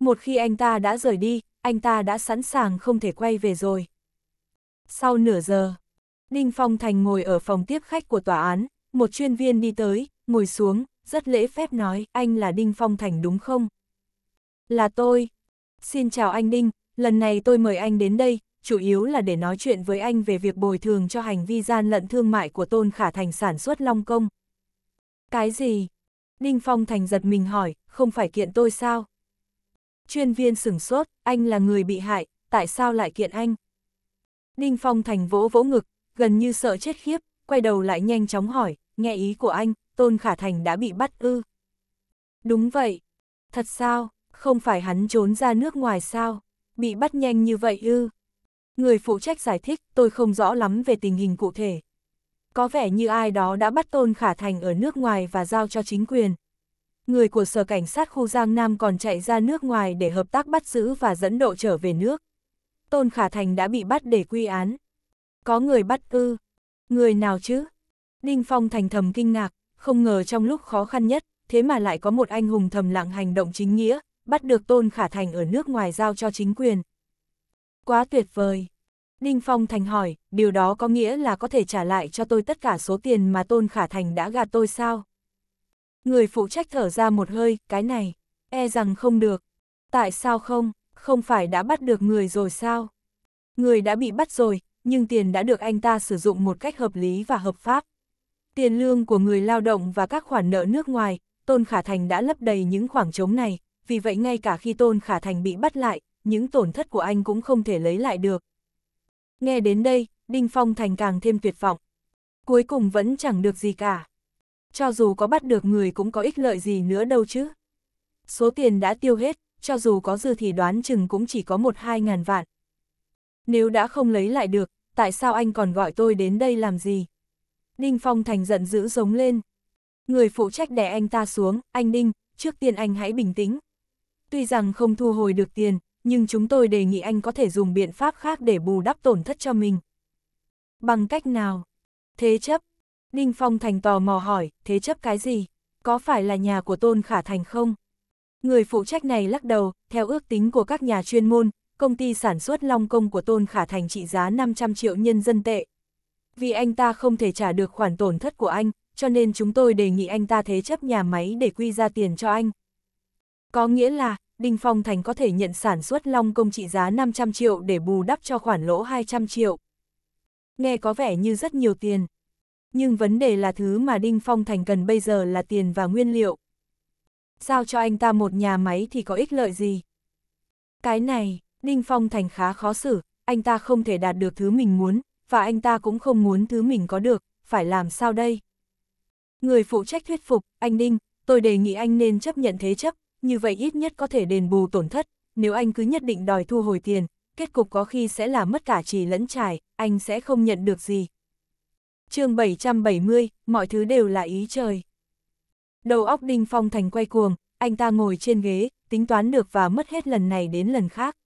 Một khi anh ta đã rời đi, anh ta đã sẵn sàng không thể quay về rồi. Sau nửa giờ, đinh Phong Thành ngồi ở phòng tiếp khách của tòa án, một chuyên viên đi tới, ngồi xuống, rất lễ phép nói, anh là Đinh Phong Thành đúng không? Là tôi. Xin chào anh Đinh, lần này tôi mời anh đến đây, chủ yếu là để nói chuyện với anh về việc bồi thường cho hành vi gian lận thương mại của Tôn Khả Thành sản xuất Long Công. Cái gì? Đinh Phong Thành giật mình hỏi, không phải kiện tôi sao? Chuyên viên sửng sốt, anh là người bị hại, tại sao lại kiện anh? Ninh Phong Thành vỗ vỗ ngực, gần như sợ chết khiếp, quay đầu lại nhanh chóng hỏi, nghe ý của anh, Tôn Khả Thành đã bị bắt ư. Đúng vậy, thật sao, không phải hắn trốn ra nước ngoài sao, bị bắt nhanh như vậy ư. Người phụ trách giải thích, tôi không rõ lắm về tình hình cụ thể. Có vẻ như ai đó đã bắt Tôn Khả Thành ở nước ngoài và giao cho chính quyền. Người của Sở Cảnh sát khu Giang Nam còn chạy ra nước ngoài để hợp tác bắt giữ và dẫn độ trở về nước. Tôn Khả Thành đã bị bắt để quy án. Có người bắt ư? Người nào chứ? Đinh Phong thành thầm kinh ngạc, không ngờ trong lúc khó khăn nhất, thế mà lại có một anh hùng thầm lặng hành động chính nghĩa, bắt được Tôn Khả Thành ở nước ngoài giao cho chính quyền. Quá tuyệt vời! Đinh Phong Thành hỏi, điều đó có nghĩa là có thể trả lại cho tôi tất cả số tiền mà Tôn Khả Thành đã gạt tôi sao? Người phụ trách thở ra một hơi, cái này, e rằng không được. Tại sao không? không phải đã bắt được người rồi sao? Người đã bị bắt rồi, nhưng tiền đã được anh ta sử dụng một cách hợp lý và hợp pháp. Tiền lương của người lao động và các khoản nợ nước ngoài, Tôn Khả Thành đã lấp đầy những khoảng trống này, vì vậy ngay cả khi Tôn Khả Thành bị bắt lại, những tổn thất của anh cũng không thể lấy lại được. Nghe đến đây, Đinh Phong Thành càng thêm tuyệt vọng. Cuối cùng vẫn chẳng được gì cả. Cho dù có bắt được người cũng có ích lợi gì nữa đâu chứ. Số tiền đã tiêu hết, cho dù có dư thì đoán chừng cũng chỉ có một hai ngàn vạn. Nếu đã không lấy lại được, tại sao anh còn gọi tôi đến đây làm gì? Đinh Phong Thành giận dữ giống lên. Người phụ trách đè anh ta xuống, anh Đinh, trước tiên anh hãy bình tĩnh. Tuy rằng không thu hồi được tiền, nhưng chúng tôi đề nghị anh có thể dùng biện pháp khác để bù đắp tổn thất cho mình. Bằng cách nào? Thế chấp. Đinh Phong Thành tò mò hỏi, thế chấp cái gì? Có phải là nhà của Tôn Khả Thành không? Người phụ trách này lắc đầu, theo ước tính của các nhà chuyên môn, công ty sản xuất long công của Tôn Khả Thành trị giá 500 triệu nhân dân tệ. Vì anh ta không thể trả được khoản tổn thất của anh, cho nên chúng tôi đề nghị anh ta thế chấp nhà máy để quy ra tiền cho anh. Có nghĩa là, Đinh Phong Thành có thể nhận sản xuất long công trị giá 500 triệu để bù đắp cho khoản lỗ 200 triệu. Nghe có vẻ như rất nhiều tiền. Nhưng vấn đề là thứ mà Đinh Phong Thành cần bây giờ là tiền và nguyên liệu giao cho anh ta một nhà máy thì có ích lợi gì. Cái này, Ninh Phong Thành khá khó xử, anh ta không thể đạt được thứ mình muốn, và anh ta cũng không muốn thứ mình có được, phải làm sao đây? Người phụ trách thuyết phục, anh Ninh, tôi đề nghị anh nên chấp nhận thế chấp, như vậy ít nhất có thể đền bù tổn thất, nếu anh cứ nhất định đòi thu hồi tiền, kết cục có khi sẽ là mất cả trì lẫn trải, anh sẽ không nhận được gì. chương 770, mọi thứ đều là ý trời. Đầu óc Đinh Phong Thành quay cuồng, anh ta ngồi trên ghế, tính toán được và mất hết lần này đến lần khác.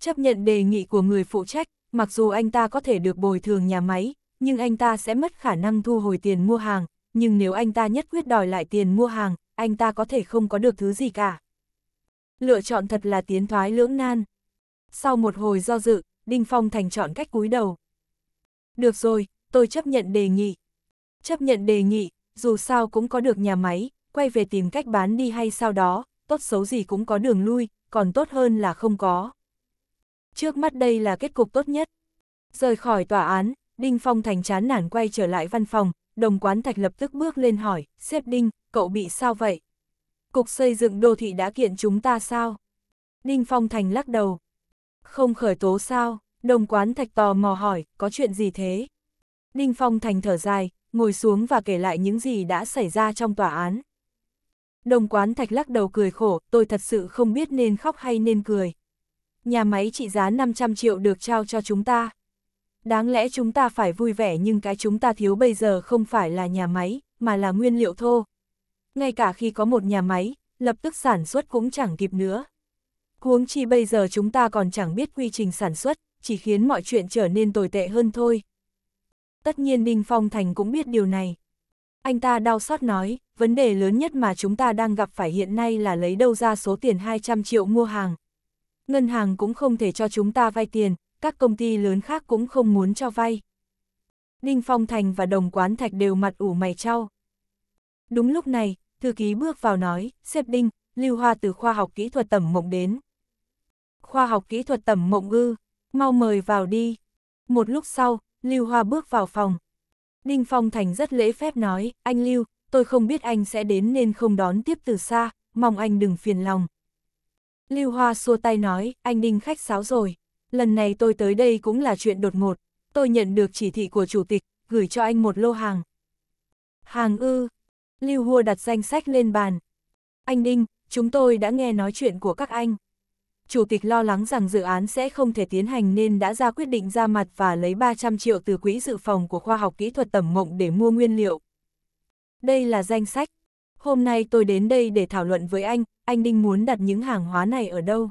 Chấp nhận đề nghị của người phụ trách, mặc dù anh ta có thể được bồi thường nhà máy, nhưng anh ta sẽ mất khả năng thu hồi tiền mua hàng, nhưng nếu anh ta nhất quyết đòi lại tiền mua hàng, anh ta có thể không có được thứ gì cả. Lựa chọn thật là tiến thoái lưỡng nan. Sau một hồi do dự, Đinh Phong Thành chọn cách cúi đầu. Được rồi, tôi chấp nhận đề nghị. Chấp nhận đề nghị, dù sao cũng có được nhà máy, quay về tìm cách bán đi hay sau đó, tốt xấu gì cũng có đường lui, còn tốt hơn là không có. Trước mắt đây là kết cục tốt nhất. Rời khỏi tòa án, Đinh Phong Thành chán nản quay trở lại văn phòng, đồng quán thạch lập tức bước lên hỏi, xếp Đinh, cậu bị sao vậy? Cục xây dựng đô thị đã kiện chúng ta sao? Đinh Phong Thành lắc đầu. Không khởi tố sao? Đồng quán thạch tò mò hỏi, có chuyện gì thế? Đinh Phong Thành thở dài, ngồi xuống và kể lại những gì đã xảy ra trong tòa án. Đồng quán thạch lắc đầu cười khổ, tôi thật sự không biết nên khóc hay nên cười. Nhà máy trị giá 500 triệu được trao cho chúng ta. Đáng lẽ chúng ta phải vui vẻ nhưng cái chúng ta thiếu bây giờ không phải là nhà máy, mà là nguyên liệu thô. Ngay cả khi có một nhà máy, lập tức sản xuất cũng chẳng kịp nữa. Huống chi bây giờ chúng ta còn chẳng biết quy trình sản xuất, chỉ khiến mọi chuyện trở nên tồi tệ hơn thôi. Tất nhiên Đinh Phong Thành cũng biết điều này. Anh ta đau xót nói, vấn đề lớn nhất mà chúng ta đang gặp phải hiện nay là lấy đâu ra số tiền 200 triệu mua hàng. Ngân hàng cũng không thể cho chúng ta vay tiền, các công ty lớn khác cũng không muốn cho vay. Đinh Phong Thành và Đồng Quán Thạch đều mặt ủ mày trao. Đúng lúc này, thư ký bước vào nói, xếp đinh, lưu hoa từ khoa học kỹ thuật tẩm mộng đến. Khoa học kỹ thuật tẩm mộng ư, mau mời vào đi. Một lúc sau, Lưu Hoa bước vào phòng. Đinh Phong Thành rất lễ phép nói, anh Lưu, tôi không biết anh sẽ đến nên không đón tiếp từ xa, mong anh đừng phiền lòng. Lưu Hoa xua tay nói, anh Đinh khách sáo rồi, lần này tôi tới đây cũng là chuyện đột ngột, tôi nhận được chỉ thị của chủ tịch, gửi cho anh một lô hàng. Hàng ư, Lưu Hoa đặt danh sách lên bàn. Anh Đinh, chúng tôi đã nghe nói chuyện của các anh. Chủ tịch lo lắng rằng dự án sẽ không thể tiến hành nên đã ra quyết định ra mặt và lấy 300 triệu từ quỹ dự phòng của khoa học kỹ thuật tẩm mộng để mua nguyên liệu. Đây là danh sách. Hôm nay tôi đến đây để thảo luận với anh, anh Đinh muốn đặt những hàng hóa này ở đâu?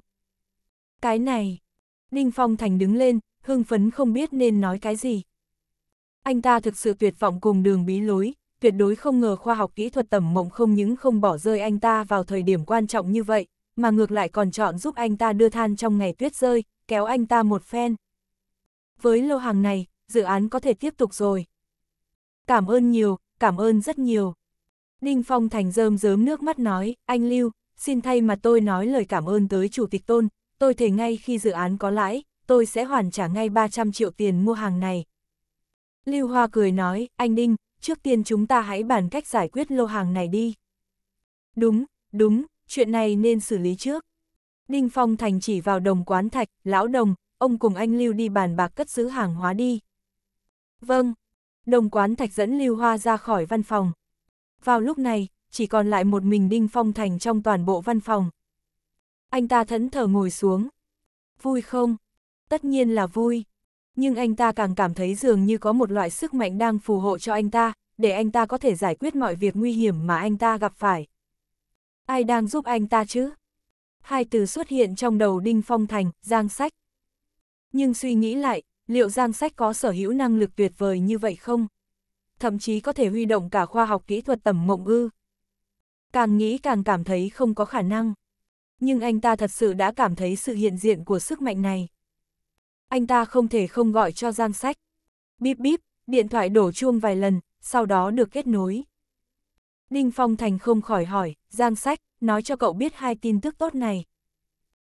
Cái này. Đinh Phong Thành đứng lên, hưng phấn không biết nên nói cái gì. Anh ta thực sự tuyệt vọng cùng đường bí lối, tuyệt đối không ngờ khoa học kỹ thuật tẩm mộng không những không bỏ rơi anh ta vào thời điểm quan trọng như vậy, mà ngược lại còn chọn giúp anh ta đưa than trong ngày tuyết rơi, kéo anh ta một phen. Với lô hàng này, dự án có thể tiếp tục rồi. Cảm ơn nhiều, cảm ơn rất nhiều. Đinh Phong Thành rơm rớm nước mắt nói, anh Lưu, xin thay mà tôi nói lời cảm ơn tới Chủ tịch Tôn, tôi thề ngay khi dự án có lãi, tôi sẽ hoàn trả ngay 300 triệu tiền mua hàng này. Lưu Hoa cười nói, anh Đinh, trước tiên chúng ta hãy bàn cách giải quyết lô hàng này đi. Đúng, đúng, chuyện này nên xử lý trước. Đinh Phong Thành chỉ vào đồng quán thạch, lão đồng, ông cùng anh Lưu đi bàn bạc cất giữ hàng hóa đi. Vâng, đồng quán thạch dẫn Lưu Hoa ra khỏi văn phòng. Vào lúc này, chỉ còn lại một mình Đinh Phong Thành trong toàn bộ văn phòng. Anh ta thẫn thờ ngồi xuống. Vui không? Tất nhiên là vui. Nhưng anh ta càng cảm thấy dường như có một loại sức mạnh đang phù hộ cho anh ta, để anh ta có thể giải quyết mọi việc nguy hiểm mà anh ta gặp phải. Ai đang giúp anh ta chứ? Hai từ xuất hiện trong đầu Đinh Phong Thành, Giang Sách. Nhưng suy nghĩ lại, liệu Giang Sách có sở hữu năng lực tuyệt vời như vậy không? Thậm chí có thể huy động cả khoa học kỹ thuật tầm mộng ư. Càng nghĩ càng cảm thấy không có khả năng. Nhưng anh ta thật sự đã cảm thấy sự hiện diện của sức mạnh này. Anh ta không thể không gọi cho Giang Sách. Bíp bíp, điện thoại đổ chuông vài lần, sau đó được kết nối. Ninh Phong Thành không khỏi hỏi, Giang Sách, nói cho cậu biết hai tin tức tốt này.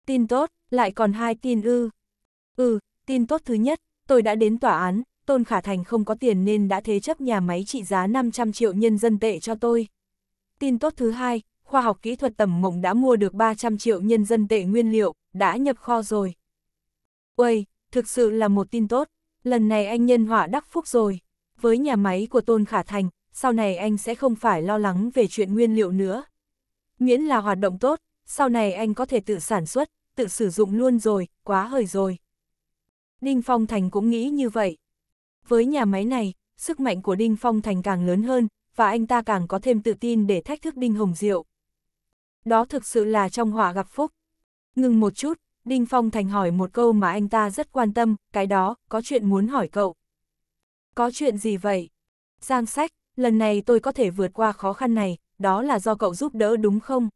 Tin tốt, lại còn hai tin ư. Ừ, tin tốt thứ nhất, tôi đã đến tòa án, Tôn Khả Thành không có tiền nên đã thế chấp nhà máy trị giá 500 triệu nhân dân tệ cho tôi. Tin tốt thứ hai, khoa học kỹ thuật tầm mộng đã mua được 300 triệu nhân dân tệ nguyên liệu, đã nhập kho rồi. Uầy, thực sự là một tin tốt, lần này anh nhân họa đắc phúc rồi. Với nhà máy của Tôn Khả Thành, sau này anh sẽ không phải lo lắng về chuyện nguyên liệu nữa. Miễn là hoạt động tốt, sau này anh có thể tự sản xuất, tự sử dụng luôn rồi, quá hời rồi. Đinh Phong Thành cũng nghĩ như vậy. Với nhà máy này, sức mạnh của Đinh Phong Thành càng lớn hơn, và anh ta càng có thêm tự tin để thách thức Đinh Hồng Diệu. Đó thực sự là trong họa gặp phúc. Ngừng một chút, Đinh Phong Thành hỏi một câu mà anh ta rất quan tâm, cái đó, có chuyện muốn hỏi cậu. Có chuyện gì vậy? Giang sách, lần này tôi có thể vượt qua khó khăn này, đó là do cậu giúp đỡ đúng không?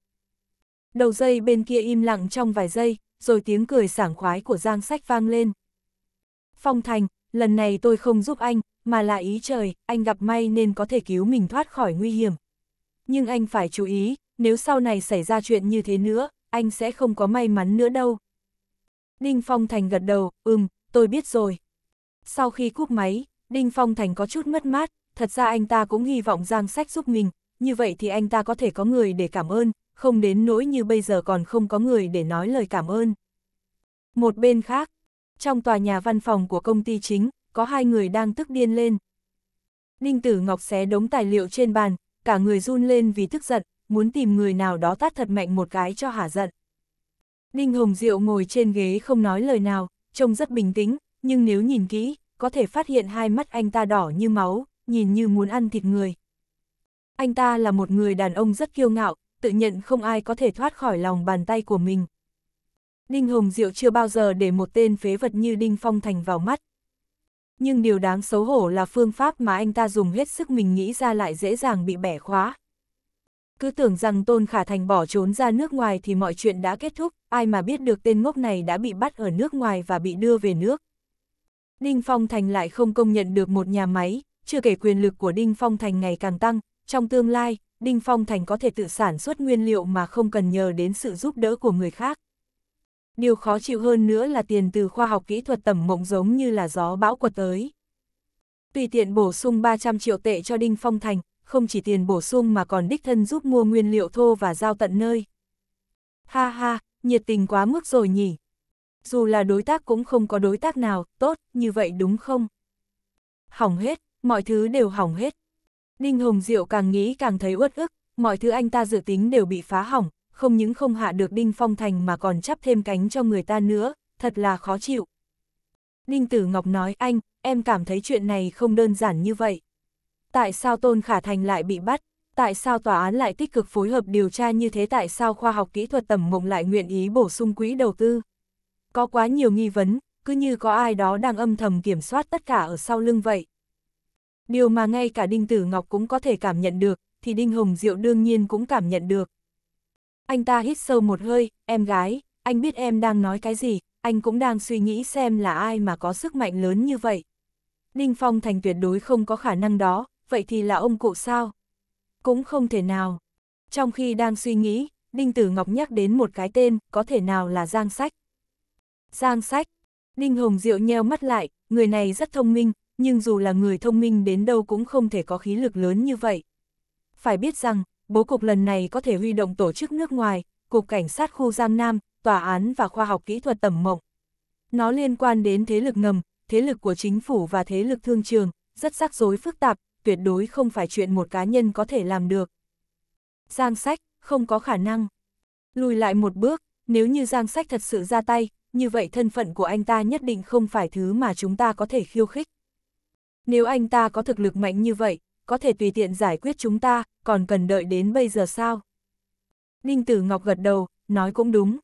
Đầu dây bên kia im lặng trong vài giây, rồi tiếng cười sảng khoái của Giang Sách vang lên. Phong Thành, lần này tôi không giúp anh, mà là ý trời, anh gặp may nên có thể cứu mình thoát khỏi nguy hiểm. Nhưng anh phải chú ý, nếu sau này xảy ra chuyện như thế nữa, anh sẽ không có may mắn nữa đâu. Đinh Phong Thành gật đầu, ừm, tôi biết rồi. Sau khi cúp máy, Đinh Phong Thành có chút mất mát, thật ra anh ta cũng hy vọng Giang Sách giúp mình, như vậy thì anh ta có thể có người để cảm ơn, không đến nỗi như bây giờ còn không có người để nói lời cảm ơn. Một bên khác, trong tòa nhà văn phòng của công ty chính, có hai người đang tức điên lên. Đinh Tử Ngọc xé đống tài liệu trên bàn, cả người run lên vì tức giận, muốn tìm người nào đó tát thật mạnh một cái cho hả giận. Đinh Hồng Diệu ngồi trên ghế không nói lời nào, trông rất bình tĩnh, nhưng nếu nhìn kỹ, có thể phát hiện hai mắt anh ta đỏ như máu, nhìn như muốn ăn thịt người. Anh ta là một người đàn ông rất kiêu ngạo, tự nhận không ai có thể thoát khỏi lòng bàn tay của mình. Đinh Hồng Diệu chưa bao giờ để một tên phế vật như Đinh Phong Thành vào mắt. Nhưng điều đáng xấu hổ là phương pháp mà anh ta dùng hết sức mình nghĩ ra lại dễ dàng bị bẻ khóa. Cứ tưởng rằng Tôn Khả Thành bỏ trốn ra nước ngoài thì mọi chuyện đã kết thúc, ai mà biết được tên ngốc này đã bị bắt ở nước ngoài và bị đưa về nước. Đinh Phong Thành lại không công nhận được một nhà máy, chưa kể quyền lực của Đinh Phong Thành ngày càng tăng, trong tương lai, Đinh Phong Thành có thể tự sản xuất nguyên liệu mà không cần nhờ đến sự giúp đỡ của người khác. Điều khó chịu hơn nữa là tiền từ khoa học kỹ thuật tầm mộng giống như là gió bão quật tới. Tùy tiện bổ sung 300 triệu tệ cho Đinh Phong Thành, không chỉ tiền bổ sung mà còn đích thân giúp mua nguyên liệu thô và giao tận nơi. Ha ha, nhiệt tình quá mức rồi nhỉ. Dù là đối tác cũng không có đối tác nào, tốt, như vậy đúng không? Hỏng hết, mọi thứ đều hỏng hết. Đinh Hồng Diệu càng nghĩ càng thấy uất ức, mọi thứ anh ta dự tính đều bị phá hỏng, không những không hạ được Đinh Phong Thành mà còn chắp thêm cánh cho người ta nữa, thật là khó chịu. Đinh Tử Ngọc nói anh, em cảm thấy chuyện này không đơn giản như vậy. Tại sao Tôn Khả Thành lại bị bắt? Tại sao tòa án lại tích cực phối hợp điều tra như thế? Tại sao khoa học kỹ thuật tầm mộng lại nguyện ý bổ sung quỹ đầu tư? Có quá nhiều nghi vấn, cứ như có ai đó đang âm thầm kiểm soát tất cả ở sau lưng vậy. Điều mà ngay cả Đinh Tử Ngọc cũng có thể cảm nhận được, thì Đinh Hồng Diệu đương nhiên cũng cảm nhận được. Anh ta hít sâu một hơi, em gái, anh biết em đang nói cái gì, anh cũng đang suy nghĩ xem là ai mà có sức mạnh lớn như vậy. đinh Phong Thành tuyệt đối không có khả năng đó, vậy thì là ông cụ sao? Cũng không thể nào. Trong khi đang suy nghĩ, Đinh Tử Ngọc nhắc đến một cái tên, có thể nào là Giang Sách. Giang Sách. Đinh Hồng Diệu nheo mắt lại, người này rất thông minh, nhưng dù là người thông minh đến đâu cũng không thể có khí lực lớn như vậy. Phải biết rằng, bố cục lần này có thể huy động tổ chức nước ngoài, Cục Cảnh sát khu Giang Nam, Tòa án và Khoa học Kỹ thuật tẩm mộng. Nó liên quan đến thế lực ngầm, thế lực của chính phủ và thế lực thương trường, rất rắc rối phức tạp, tuyệt đối không phải chuyện một cá nhân có thể làm được. Giang sách, không có khả năng. Lùi lại một bước, nếu như Giang sách thật sự ra tay, như vậy thân phận của anh ta nhất định không phải thứ mà chúng ta có thể khiêu khích. Nếu anh ta có thực lực mạnh như vậy, có thể tùy tiện giải quyết chúng ta, còn cần đợi đến bây giờ sao? Ninh Tử Ngọc gật đầu, nói cũng đúng.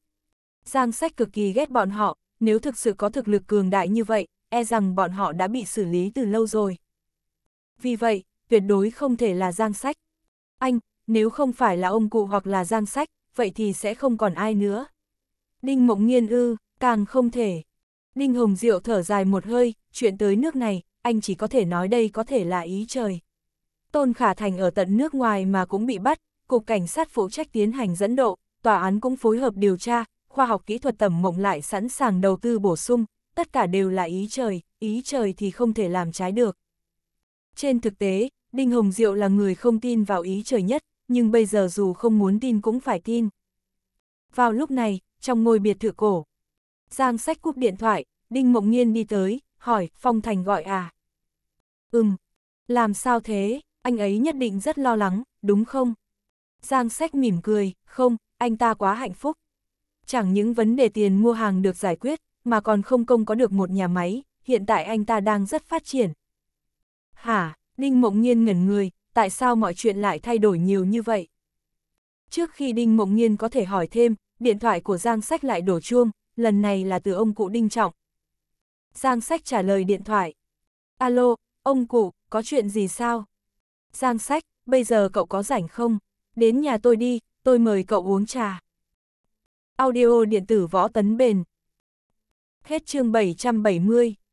Giang sách cực kỳ ghét bọn họ, nếu thực sự có thực lực cường đại như vậy, e rằng bọn họ đã bị xử lý từ lâu rồi. Vì vậy, tuyệt đối không thể là giang sách. Anh, nếu không phải là ông cụ hoặc là giang sách, vậy thì sẽ không còn ai nữa. Đinh Mộng Nghiên ư, càng không thể. Đinh Hồng Diệu thở dài một hơi, chuyện tới nước này, anh chỉ có thể nói đây có thể là ý trời. Tôn Khả Thành ở tận nước ngoài mà cũng bị bắt, Cục Cảnh sát phụ trách tiến hành dẫn độ, tòa án cũng phối hợp điều tra, khoa học kỹ thuật tầm mộng lại sẵn sàng đầu tư bổ sung, tất cả đều là ý trời, ý trời thì không thể làm trái được. Trên thực tế, Đinh Hồng Diệu là người không tin vào ý trời nhất, nhưng bây giờ dù không muốn tin cũng phải tin. Vào lúc này, trong ngôi biệt thự cổ, Giang sách cúp điện thoại, Đinh Mộng nhiên đi tới, hỏi, Phong Thành gọi à. Ừm, làm sao thế, anh ấy nhất định rất lo lắng, đúng không? Giang sách mỉm cười, không, anh ta quá hạnh phúc. Chẳng những vấn đề tiền mua hàng được giải quyết, mà còn không công có được một nhà máy, hiện tại anh ta đang rất phát triển. Hả, Đinh Mộng Nhiên ngẩn người, tại sao mọi chuyện lại thay đổi nhiều như vậy? Trước khi Đinh Mộng Nhiên có thể hỏi thêm, điện thoại của Giang Sách lại đổ chuông, lần này là từ ông cụ Đinh Trọng. Giang Sách trả lời điện thoại. Alo, Ông cụ, có chuyện gì sao? Giang sách, bây giờ cậu có rảnh không? Đến nhà tôi đi, tôi mời cậu uống trà. Audio điện tử võ tấn bền. Hết chương 770.